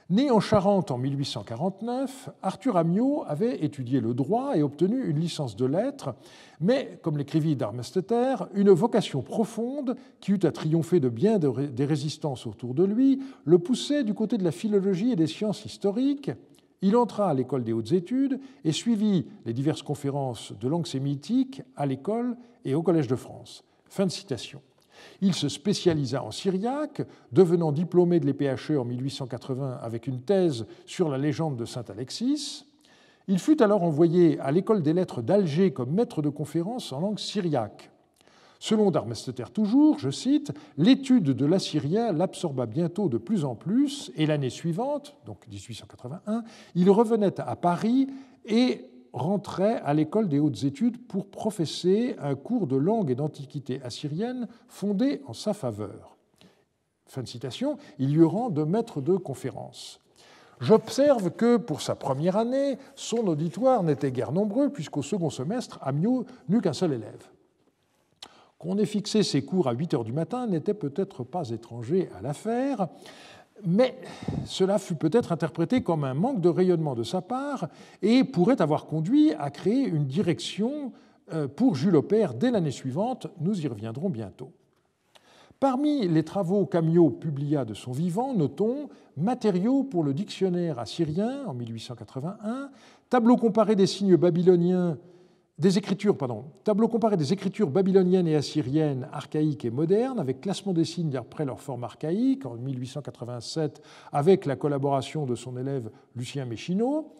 Né en Charente en 1849, Arthur Amiot avait étudié le droit et obtenu une licence de lettres, mais, comme l'écrivit d'Armesteter, une vocation profonde, qui eut à triompher de bien des résistances autour de lui, le poussait du côté de la philologie et des sciences historiques, il entra à l'école des hautes études et suivit les diverses conférences de langue sémitique à l'école et au Collège de France. Fin de citation. Il se spécialisa en syriaque, devenant diplômé de l'EPHE en 1880 avec une thèse sur la légende de Saint Alexis. Il fut alors envoyé à l'école des lettres d'Alger comme maître de conférences en langue syriaque. Selon Darmesteter toujours, je cite, l'étude de l'Assyrien l'absorba bientôt de plus en plus, et l'année suivante, donc 1881, il revenait à Paris et rentrait à l'école des hautes études pour professer un cours de langue et d'antiquité assyrienne fondé en sa faveur. Fin de citation, il lui rend de maître de conférences. J'observe que pour sa première année, son auditoire n'était guère nombreux, puisqu'au second semestre, Amio n'eut qu'un seul élève. Qu'on ait fixé ses cours à 8 heures du matin n'était peut-être pas étranger à l'affaire, mais cela fut peut-être interprété comme un manque de rayonnement de sa part et pourrait avoir conduit à créer une direction euh, pour Jules Aubert dès l'année suivante. Nous y reviendrons bientôt. Parmi les travaux qu'Amiot publia de son vivant, notons Matériaux pour le dictionnaire assyrien en 1881, Tableau comparé des signes babyloniens des écritures, pardon, tableau comparé des écritures babyloniennes et assyriennes archaïques et modernes, avec classement des signes d'après leur forme archaïque, en 1887, avec la collaboration de son élève Lucien Méchineau,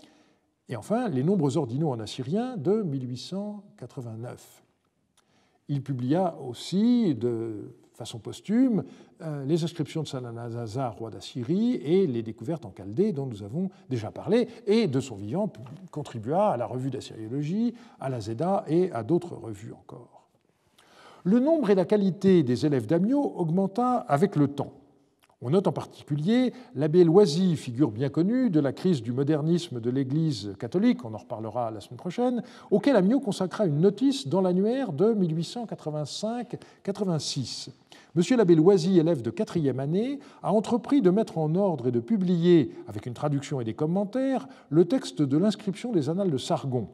et enfin les nombres ordinaux en assyrien de 1889. Il publia aussi de façon posthume euh, les inscriptions de Salazar, roi d'Assyrie, et les découvertes en Chaldée dont nous avons déjà parlé, et de son vivant contribua à la revue d'Assyriologie, à la Zeda et à d'autres revues encore. Le nombre et la qualité des élèves d'Amio augmenta avec le temps. On note en particulier l'abbé Loisy, figure bien connue de la crise du modernisme de l'Église catholique, on en reparlera la semaine prochaine, auquel Amio consacra une notice dans l'annuaire de 1885-86. M. Loisy, élève de quatrième année, a entrepris de mettre en ordre et de publier, avec une traduction et des commentaires, le texte de l'inscription des Annales de Sargon.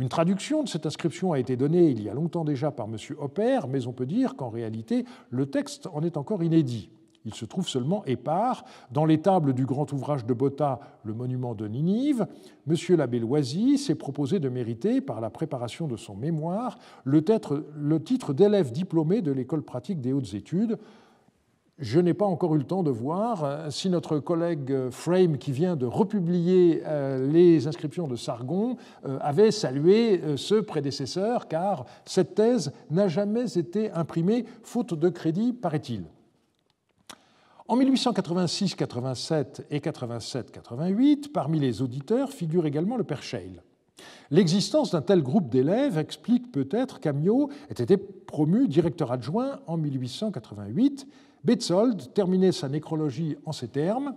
Une traduction de cette inscription a été donnée il y a longtemps déjà par M. Hopper, mais on peut dire qu'en réalité, le texte en est encore inédit. Il se trouve seulement épars. Dans les tables du grand ouvrage de Botta, Le monument de Ninive, M. l'abbé Loisy s'est proposé de mériter, par la préparation de son mémoire, le titre d'élève diplômé de l'école pratique des hautes études. Je n'ai pas encore eu le temps de voir si notre collègue euh, Frame, qui vient de republier euh, les inscriptions de Sargon, euh, avait salué ce prédécesseur, car cette thèse n'a jamais été imprimée, faute de crédit, paraît-il. En 1886-87 et 87-88, parmi les auditeurs figure également le père Shale. L'existence d'un tel groupe d'élèves explique peut-être qu'Amio ait été promu directeur adjoint en 1888. Betzold terminait sa nécrologie en ces termes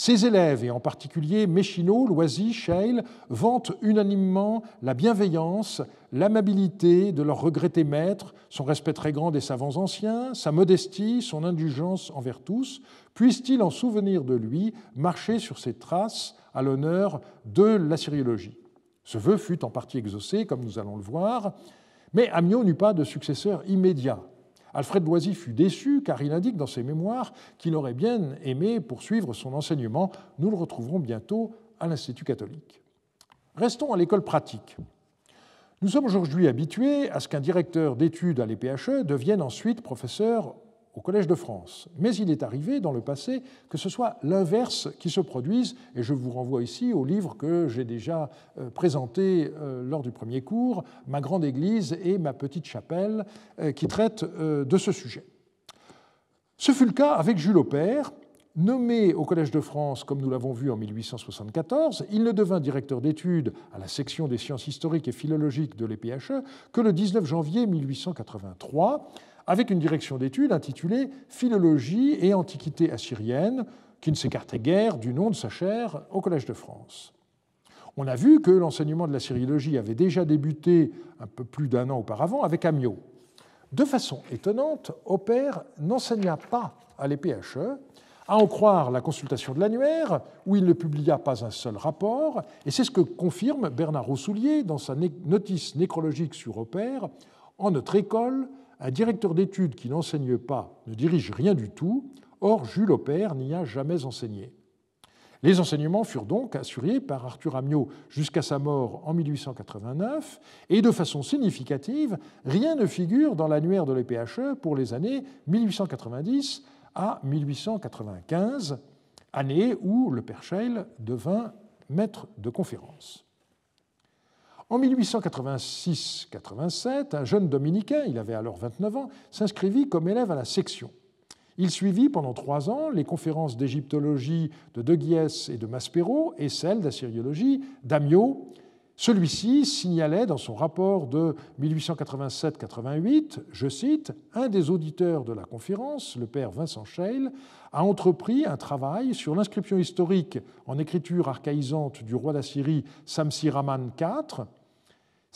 ses élèves, et en particulier Méchineau, Loisy, Scheil, vantent unanimement la bienveillance, l'amabilité de leur regretté maître, son respect très grand des savants anciens, sa modestie, son indulgence envers tous. Puissent-ils, en souvenir de lui, marcher sur ses traces à l'honneur de la sériologie ?» Ce vœu fut en partie exaucé, comme nous allons le voir, mais Amiot n'eut pas de successeur immédiat. Alfred Loisy fut déçu car il indique dans ses mémoires qu'il aurait bien aimé poursuivre son enseignement. Nous le retrouverons bientôt à l'Institut catholique. Restons à l'école pratique. Nous sommes aujourd'hui habitués à ce qu'un directeur d'études à l'EPHE devienne ensuite professeur au Collège de France. Mais il est arrivé dans le passé que ce soit l'inverse qui se produise, et je vous renvoie ici au livre que j'ai déjà euh, présenté euh, lors du premier cours, Ma grande église et ma petite chapelle, euh, qui traite de ce sujet. Ce fut le cas avec Jules Aubert, Nommé au Collège de France, comme nous l'avons vu en 1874, il ne devint directeur d'études à la section des sciences historiques et philologiques de l'EPHE que le 19 janvier 1883, avec une direction d'études intitulée Philologie et Antiquité assyrienne, qui ne s'écartait guère du nom de sa chaire au Collège de France. On a vu que l'enseignement de la syriologie avait déjà débuté un peu plus d'un an auparavant avec Amiot. De façon étonnante, Aubert n'enseigna pas à l'EPHE, à en croire la consultation de l'annuaire, où il ne publia pas un seul rapport, et c'est ce que confirme Bernard Roussoulier dans sa notice nécrologique sur Aubert. En notre école, un directeur d'études qui n'enseigne pas ne dirige rien du tout. Or, Jules Aubert n'y a jamais enseigné. Les enseignements furent donc assurés par Arthur Amiot jusqu'à sa mort en 1889, et de façon significative, rien ne figure dans l'annuaire de l'EPHE pour les années 1890 à 1895, année où le Perchel devint maître de conférence. En 1886-87, un jeune dominicain, il avait alors 29 ans, s'inscrivit comme élève à la section. Il suivit pendant trois ans les conférences d'égyptologie de De Guies et de Maspero et celles d'assyriologie d'Amio. Celui-ci signalait dans son rapport de 1887-88, je cite, Un des auditeurs de la conférence, le père Vincent Scheil, a entrepris un travail sur l'inscription historique en écriture archaïsante du roi d'Assyrie Samsiraman IV,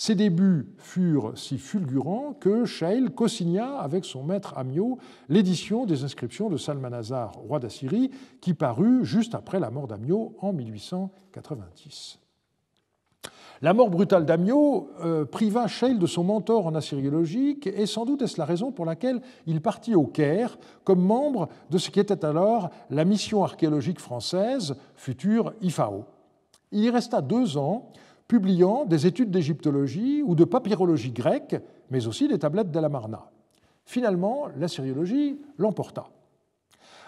ses débuts furent si fulgurants que Scheil co-signa avec son maître Amio l'édition des inscriptions de Salmanazar, roi d'Assyrie, qui parut juste après la mort d'Amio en 1890. La mort brutale d'Amio euh, priva Scheil de son mentor en assyriologie, et sans doute est-ce la raison pour laquelle il partit au Caire comme membre de ce qui était alors la mission archéologique française, future IFAO. Il y resta deux ans publiant des études d'égyptologie ou de papyrologie grecque, mais aussi des tablettes d'Alamarna. Finalement, la syriologie l'emporta.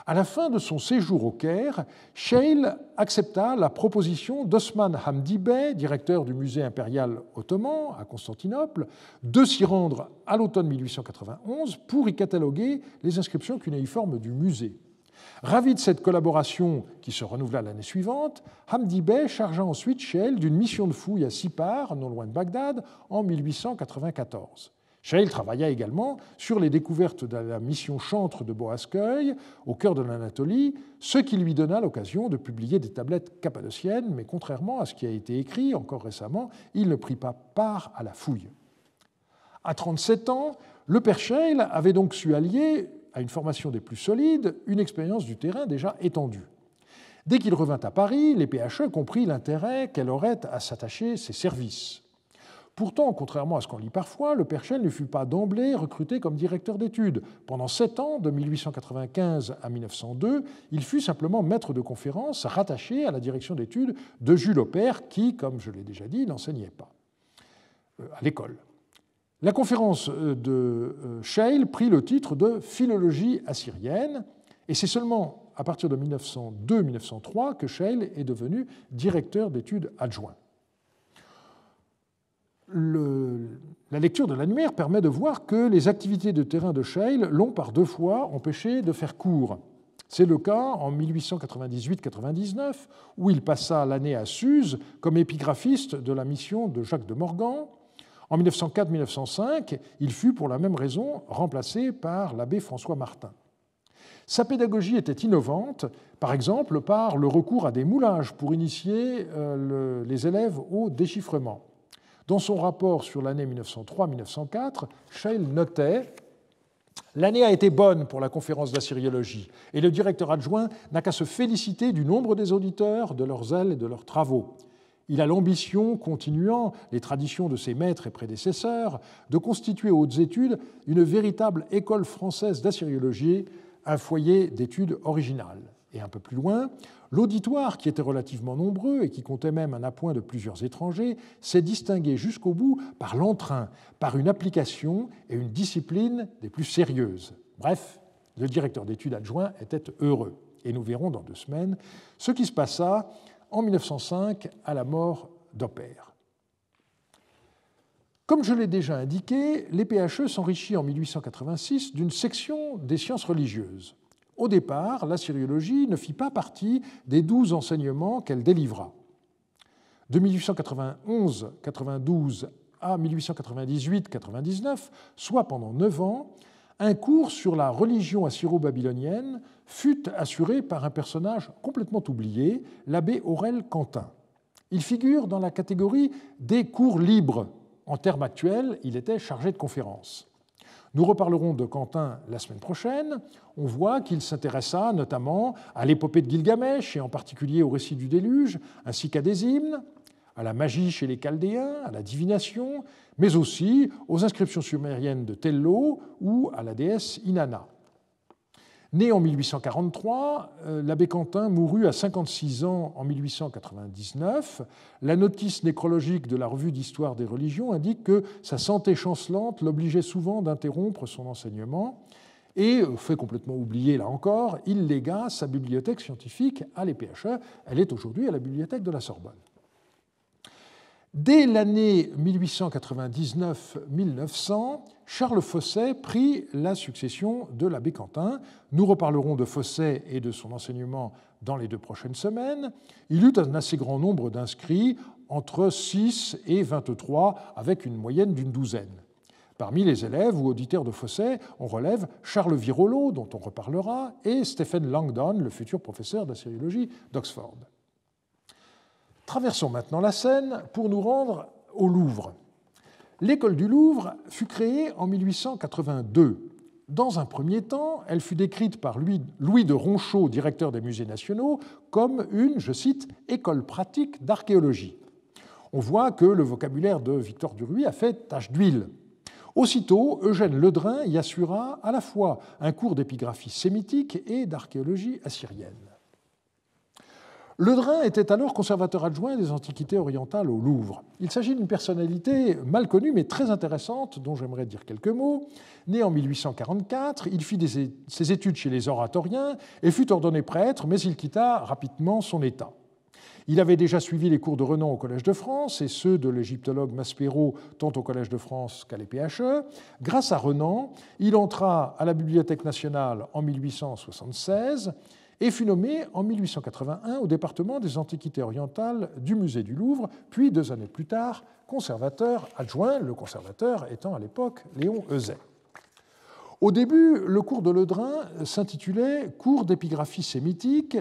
À la fin de son séjour au Caire, Sheil accepta la proposition d'Osman Hamdi Bey, directeur du musée impérial ottoman à Constantinople, de s'y rendre à l'automne 1891 pour y cataloguer les inscriptions cunéiformes du musée. Ravi de cette collaboration qui se renouvela l'année suivante, Hamdi Bey chargea ensuite shell d'une mission de fouille à Sipar, non loin de Bagdad, en 1894. shell travailla également sur les découvertes de la mission chantre de Boascueil, au cœur de l'Anatolie, ce qui lui donna l'occasion de publier des tablettes cappadociennes, mais contrairement à ce qui a été écrit encore récemment, il ne prit pas part à la fouille. À 37 ans, le père Scheil avait donc su allier à une formation des plus solides une expérience du terrain déjà étendue. Dès qu'il revint à Paris, les PHE comprirent l'intérêt qu'elle aurait à s'attacher ses services. Pourtant, contrairement à ce qu'on lit parfois, le Perchel ne fut pas d'emblée recruté comme directeur d'études. Pendant sept ans, de 1895 à 1902, il fut simplement maître de conférence rattaché à la direction d'études de Jules Aubert, qui, comme je l'ai déjà dit, n'enseignait pas euh, à l'école. La conférence euh, de euh, Shale prit le titre de Philologie assyrienne, et c'est seulement à partir de 1902-1903 que Scheil est devenu directeur d'études adjoint. la lecture de l'annuaire permet de voir que les activités de terrain de Shale l'ont par deux fois empêché de faire cours. C'est le cas en 1898-99, où il passa l'année à Suse comme épigraphiste de la mission de Jacques de Morgan, en 1904-1905, il fut pour la même raison remplacé par l'abbé François Martin. Sa pédagogie était innovante, par exemple par le recours à des moulages pour initier euh, les élèves au déchiffrement. Dans son rapport sur l'année 1903-1904, Scheil notait L'année a été bonne pour la conférence d'assyriologie, et le directeur adjoint n'a qu'à se féliciter du nombre des auditeurs, de leurs ailes et de leurs travaux il a l'ambition, continuant les traditions de ses maîtres et prédécesseurs, de constituer aux hautes études une véritable école française d'assyriologie, un foyer d'études originales. Et un peu plus loin, l'auditoire, qui était relativement nombreux et qui comptait même un appoint de plusieurs étrangers, s'est distingué jusqu'au bout par l'entrain, par une application et une discipline des plus sérieuses. Bref, le directeur d'études adjoint était heureux. Et nous verrons dans deux semaines ce qui se passa en 1905 à la mort d'Opère. Comme je l'ai déjà indiqué, les PHE s'enrichit en 1886 d'une section des sciences religieuses. Au départ, la syriologie ne fit pas partie des douze enseignements qu'elle délivra. De 1891-92 à 1898-99, soit pendant neuf ans, un cours sur la religion assyro-babylonienne fut assuré par un personnage complètement oublié, l'abbé Aurel Quentin. Il figure dans la catégorie des cours libres. En termes actuels, il était chargé de conférences. Nous reparlerons de Quentin la semaine prochaine. On voit qu'il s'intéressa notamment à l'épopée de Gilgamesh et en particulier au récit du déluge, ainsi qu'à des hymnes à la magie chez les Chaldéens, à la divination, mais aussi aux inscriptions sumériennes de Tello ou à la déesse Inanna. Né en 1843, euh, l'abbé Quentin mourut à 56 ans en 1899. La notice nécrologique de la revue d'histoire des religions indique que sa santé chancelante l'obligeait souvent d'interrompre son enseignement. Et, euh, fait complètement oublié là encore, il légua sa bibliothèque scientifique à l'EPHE. Elle est aujourd'hui à la bibliothèque de la Sorbonne. Dès l'année 1899-1900, Charles Fosset prit la succession de l'abbé Quentin. Nous reparlerons de Fosset et de son enseignement dans les deux prochaines semaines. Il eut un assez grand nombre d'inscrits, entre 6 et 23, avec une moyenne d'une douzaine. Parmi les élèves ou auditeurs de Fosset, on relève Charles Virolo, dont on reparlera, et Stephen Langdon, le futur professeur sériologie d'Oxford. Traversons maintenant la Seine pour nous rendre au Louvre. L'école du Louvre fut créée en 1882. Dans un premier temps, elle fut décrite par Louis de Ronchaud, directeur des musées nationaux, comme une, je cite, école pratique d'archéologie. On voit que le vocabulaire de Victor Duruy a fait tache d'huile. Aussitôt, Eugène Ledrin y assura à la fois un cours d'épigraphie sémitique et d'archéologie assyrienne. Le Drin était alors conservateur adjoint des antiquités orientales au Louvre. Il s'agit d'une personnalité mal connue mais très intéressante dont j'aimerais dire quelques mots. Né en 1844, il fit ses études chez les oratoriens et fut ordonné prêtre, mais il quitta rapidement son état. Il avait déjà suivi les cours de Renan au Collège de France et ceux de l'égyptologue Maspero tant au Collège de France qu'à l'EPHE. Grâce à Renan, il entra à la Bibliothèque nationale en 1876 et fut nommé en 1881 au département des Antiquités orientales du musée du Louvre, puis deux années plus tard, conservateur adjoint, le conservateur étant à l'époque Léon Euzet. Au début, le cours de Ledrin s'intitulait Cours d'épigraphie sémitique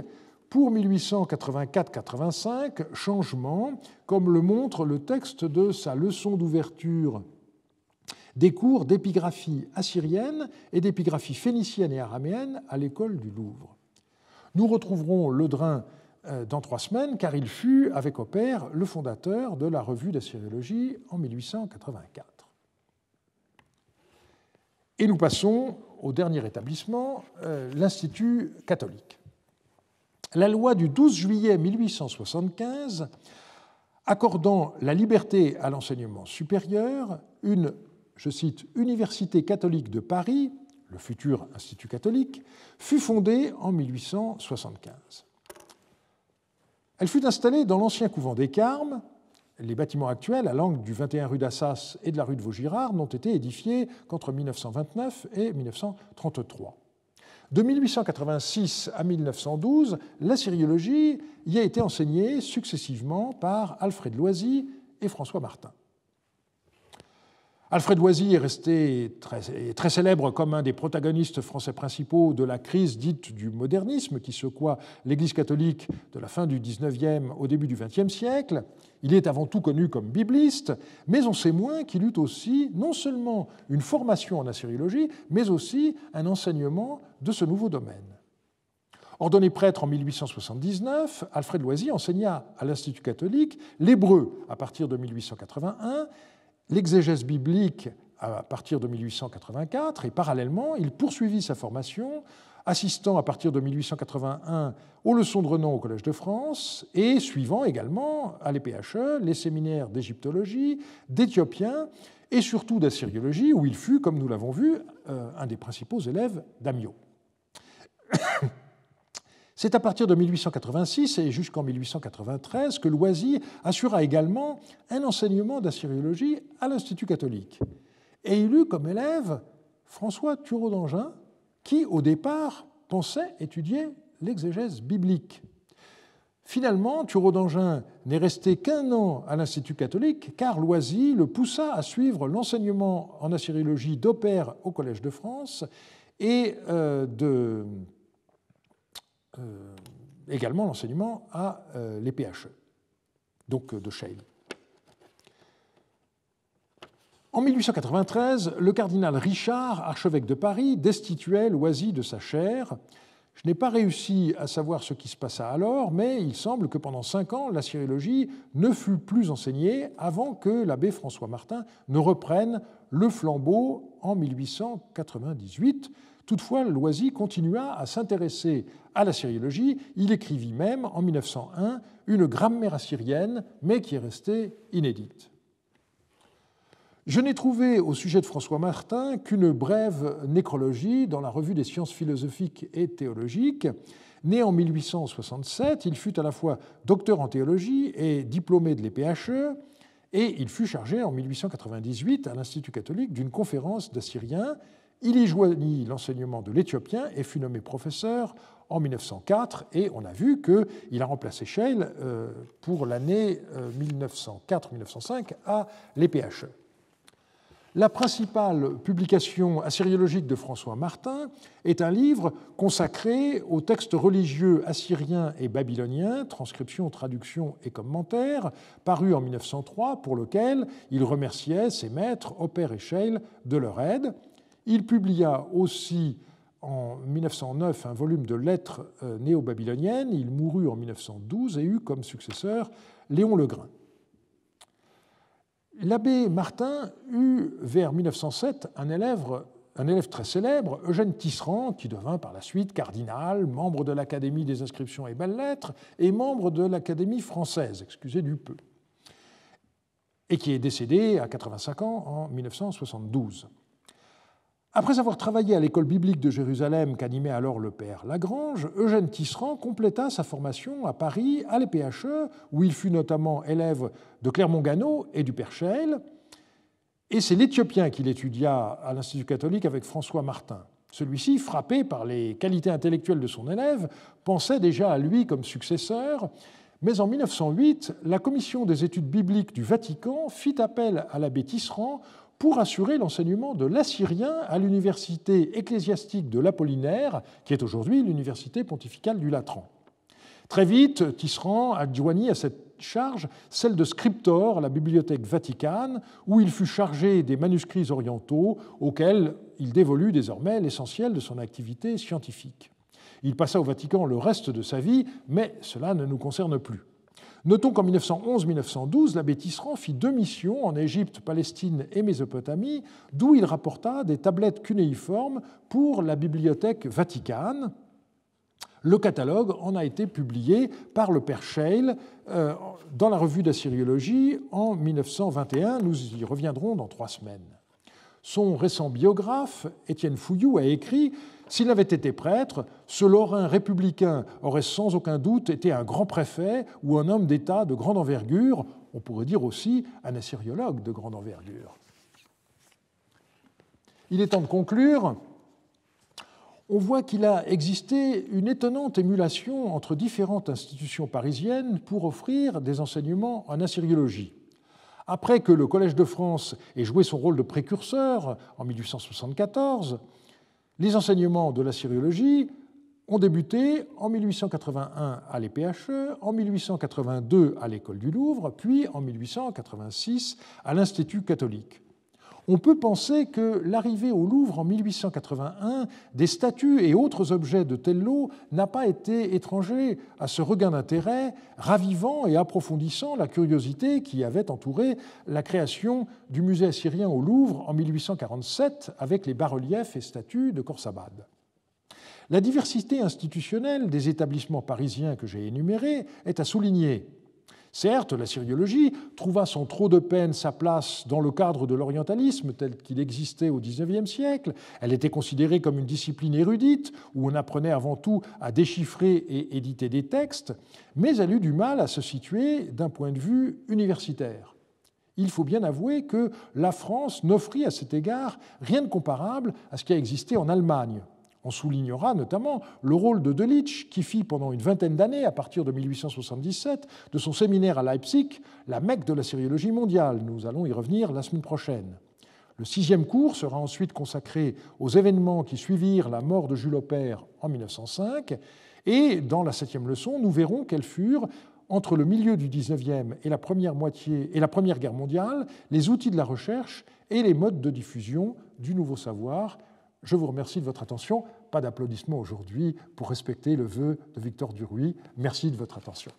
pour 1884-85, changement, comme le montre le texte de sa leçon d'ouverture des cours d'épigraphie assyrienne et d'épigraphie phénicienne et araméenne à l'école du Louvre. Nous retrouverons Le Drain euh, dans trois semaines, car il fut, avec Opère, le fondateur de la revue d'Assyriologie en 1884. Et nous passons au dernier établissement, euh, l'Institut catholique. La loi du 12 juillet 1875 accordant la liberté à l'enseignement supérieur, une, je cite, Université catholique de Paris le futur Institut catholique, fut fondée en 1875. Elle fut installée dans l'ancien couvent des Carmes. Les bâtiments actuels, à l'angle du 21 rue d'Assas et de la rue de Vaugirard, n'ont été édifiés qu'entre 1929 et 1933. De 1886 à 1912, la syriologie y a été enseignée successivement par Alfred Loisy et François Martin. Alfred Loisy est resté très, très, célèbre comme un des protagonistes français principaux de la crise dite du modernisme qui secoua l'Église catholique de la fin du XIXe au début du XXe siècle. Il est avant tout connu comme bibliste, mais on sait moins qu'il eut aussi non seulement une formation en assyriologie, mais aussi un enseignement de ce nouveau domaine. Ordonné prêtre en 1879, Alfred Loisy enseigna à l'Institut catholique l'hébreu à partir de 1881 l'exégèse biblique à partir de 1884 et parallèlement, il poursuivit sa formation, assistant à partir de 1881 aux leçons de renom au Collège de France et suivant également à l'EPHE les séminaires d'égyptologie, d'éthiopien et surtout d'assyriologie, où il fut, comme nous l'avons vu, euh, un des principaux élèves d'Amio. C'est à partir de 1886 et jusqu'en 1893 que Loisy assura également un enseignement d'assyriologie à l'Institut catholique. Et il eut comme élève François Thureau d'Angin, qui au départ pensait étudier l'exégèse biblique. Finalement, Thureau d'Angin n'est resté qu'un an à l'Institut catholique, car Loisy le poussa à suivre l'enseignement en assyriologie d'Opère au Collège de France et euh, de euh, également l'enseignement à euh, les PHE, donc euh, de Scheil. En 1893, le cardinal Richard, archevêque de Paris, destituait Loisy de sa chaire. Je n'ai pas réussi à savoir ce qui se passa alors, mais il semble que pendant cinq ans, la syrologie ne fut plus enseignée avant que l'abbé François Martin ne reprenne le flambeau en 1898. Toutefois, Loisy continua à s'intéresser à la syriologie. Il écrivit même, en 1901, une grammaire assyrienne, mais qui est restée inédite. Je n'ai trouvé au sujet de François Martin qu'une brève nécrologie dans la Revue des sciences philosophiques et théologiques. Né en 1867, il fut à la fois docteur en théologie et diplômé de l'EPHE, et il fut chargé en 1898 à l'Institut catholique d'une conférence d'Assyriens il y joignit l'enseignement de l'éthiopien et fut nommé professeur en 1904, et on a vu qu'il a remplacé Scheil euh, pour l'année 1904-1905 euh, à l'EPHE. La principale publication assyriologique de François Martin est un livre consacré aux textes religieux assyriens et babyloniens, transcription, traduction et commentaires, paru en 1903, pour lequel il remerciait ses maîtres, Oper et Scheil, de leur aide. Il publia aussi en 1909 un volume de lettres euh, néo-babyloniennes. Il mourut en 1912 et eut comme successeur Léon Legrain. L'abbé Martin eut vers 1907 un élève, un élève, très célèbre, Eugène Tisserand, qui devint par la suite cardinal, membre de l'Académie des inscriptions et belles-lettres et membre de l'Académie française, excusez du peu, et qui est décédé à 85 ans en 1972. Après avoir travaillé à l'école biblique de Jérusalem qu'animait alors le père Lagrange, Eugène Tisserand compléta sa formation à Paris, à l'EPHE, où il fut notamment élève de Clermont-Ganneau et du Père Schell. Et c'est l'Éthiopien qu'il étudia à l'Institut catholique avec François Martin. Celui-ci, frappé par les qualités intellectuelles de son élève, pensait déjà à lui comme successeur. Mais en 1908, la commission des études bibliques du Vatican fit appel à l'abbé Tisserand pour assurer l'enseignement de l'assyrien à l'université ecclésiastique de l'Apollinaire, qui est aujourd'hui l'université pontificale du Latran. Très vite, Tisserand adjoignit à cette charge celle de scriptor à la Bibliothèque vaticane, où il fut chargé des manuscrits orientaux, auxquels il dévolue désormais l'essentiel de son activité scientifique. Il passa au Vatican le reste de sa vie, mais cela ne nous concerne plus. Notons qu'en 1911-1912, l'abbé Tisserand fit deux missions en Égypte, Palestine et Mésopotamie, d'où il rapporta des tablettes cunéiformes pour la bibliothèque vaticane. Le catalogue en a été publié par le père Scheil euh, dans la revue d'Assyriologie en 1921. Nous y reviendrons dans trois semaines. Son récent biographe, Étienne Fouillou, a écrit s'il avait été prêtre, ce Lorrain républicain aurait sans aucun doute été un grand préfet ou un homme d'État de grande envergure, on pourrait dire aussi un assyriologue de grande envergure. Il est temps de conclure. On voit qu'il a existé une étonnante émulation entre différentes institutions parisiennes pour offrir des enseignements en assyriologie. Après que le Collège de France ait joué son rôle de précurseur en 1874, les enseignements de la sériologie ont débuté en 1881 à l'EPHE, en 1882 à l'École du Louvre, puis en 1886 à l'Institut catholique on peut penser que l'arrivée au Louvre en 1881 des statues et autres objets de Tello n'a pas été étranger à ce regain d'intérêt, ravivant et approfondissant la curiosité qui avait entouré la création du musée assyrien au Louvre en 1847 avec les bas-reliefs et statues de Khorsabad. La diversité institutionnelle des établissements parisiens que j'ai énumérés est à souligner. Certes, la syriologie trouva sans trop de peine sa place dans le cadre de l'orientalisme tel qu'il existait au XIXe siècle. Elle était considérée comme une discipline érudite où on apprenait avant tout à déchiffrer et éditer des textes, mais elle eut du mal à se situer d'un point de vue universitaire. Il faut bien avouer que la France n'offrit à cet égard rien de comparable à ce qui a existé en Allemagne on soulignera notamment le rôle de Delitzsch, qui fit pendant une vingtaine d'années, à partir de 1877, de son séminaire à Leipzig, la Mecque de la sériologie mondiale. Nous allons y revenir la semaine prochaine. Le sixième cours sera ensuite consacré aux événements qui suivirent la mort de Jules Aubert en 1905, et dans la septième leçon, nous verrons quelles furent entre le milieu du 19e et la première moitié et la Première Guerre mondiale, les outils de la recherche et les modes de diffusion du nouveau savoir je vous remercie de votre attention. Pas d'applaudissements aujourd'hui pour respecter le vœu de Victor Duruy. Merci de votre attention.